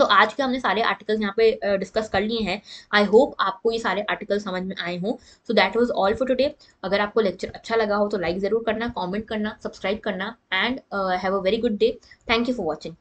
तो आज के हमने सारे आर्टिकल्स यहाँ पे डिस्कस कर लिए हैं आई होप आपको ये सारे आर्टिकल समझ में आए हों so that was all for today अगर आपको लेक्चर अच्छा लगा हो तो लाइक ज़रूर करना कमेंट करना सब्सक्राइब करना and have a very good day thank you for watching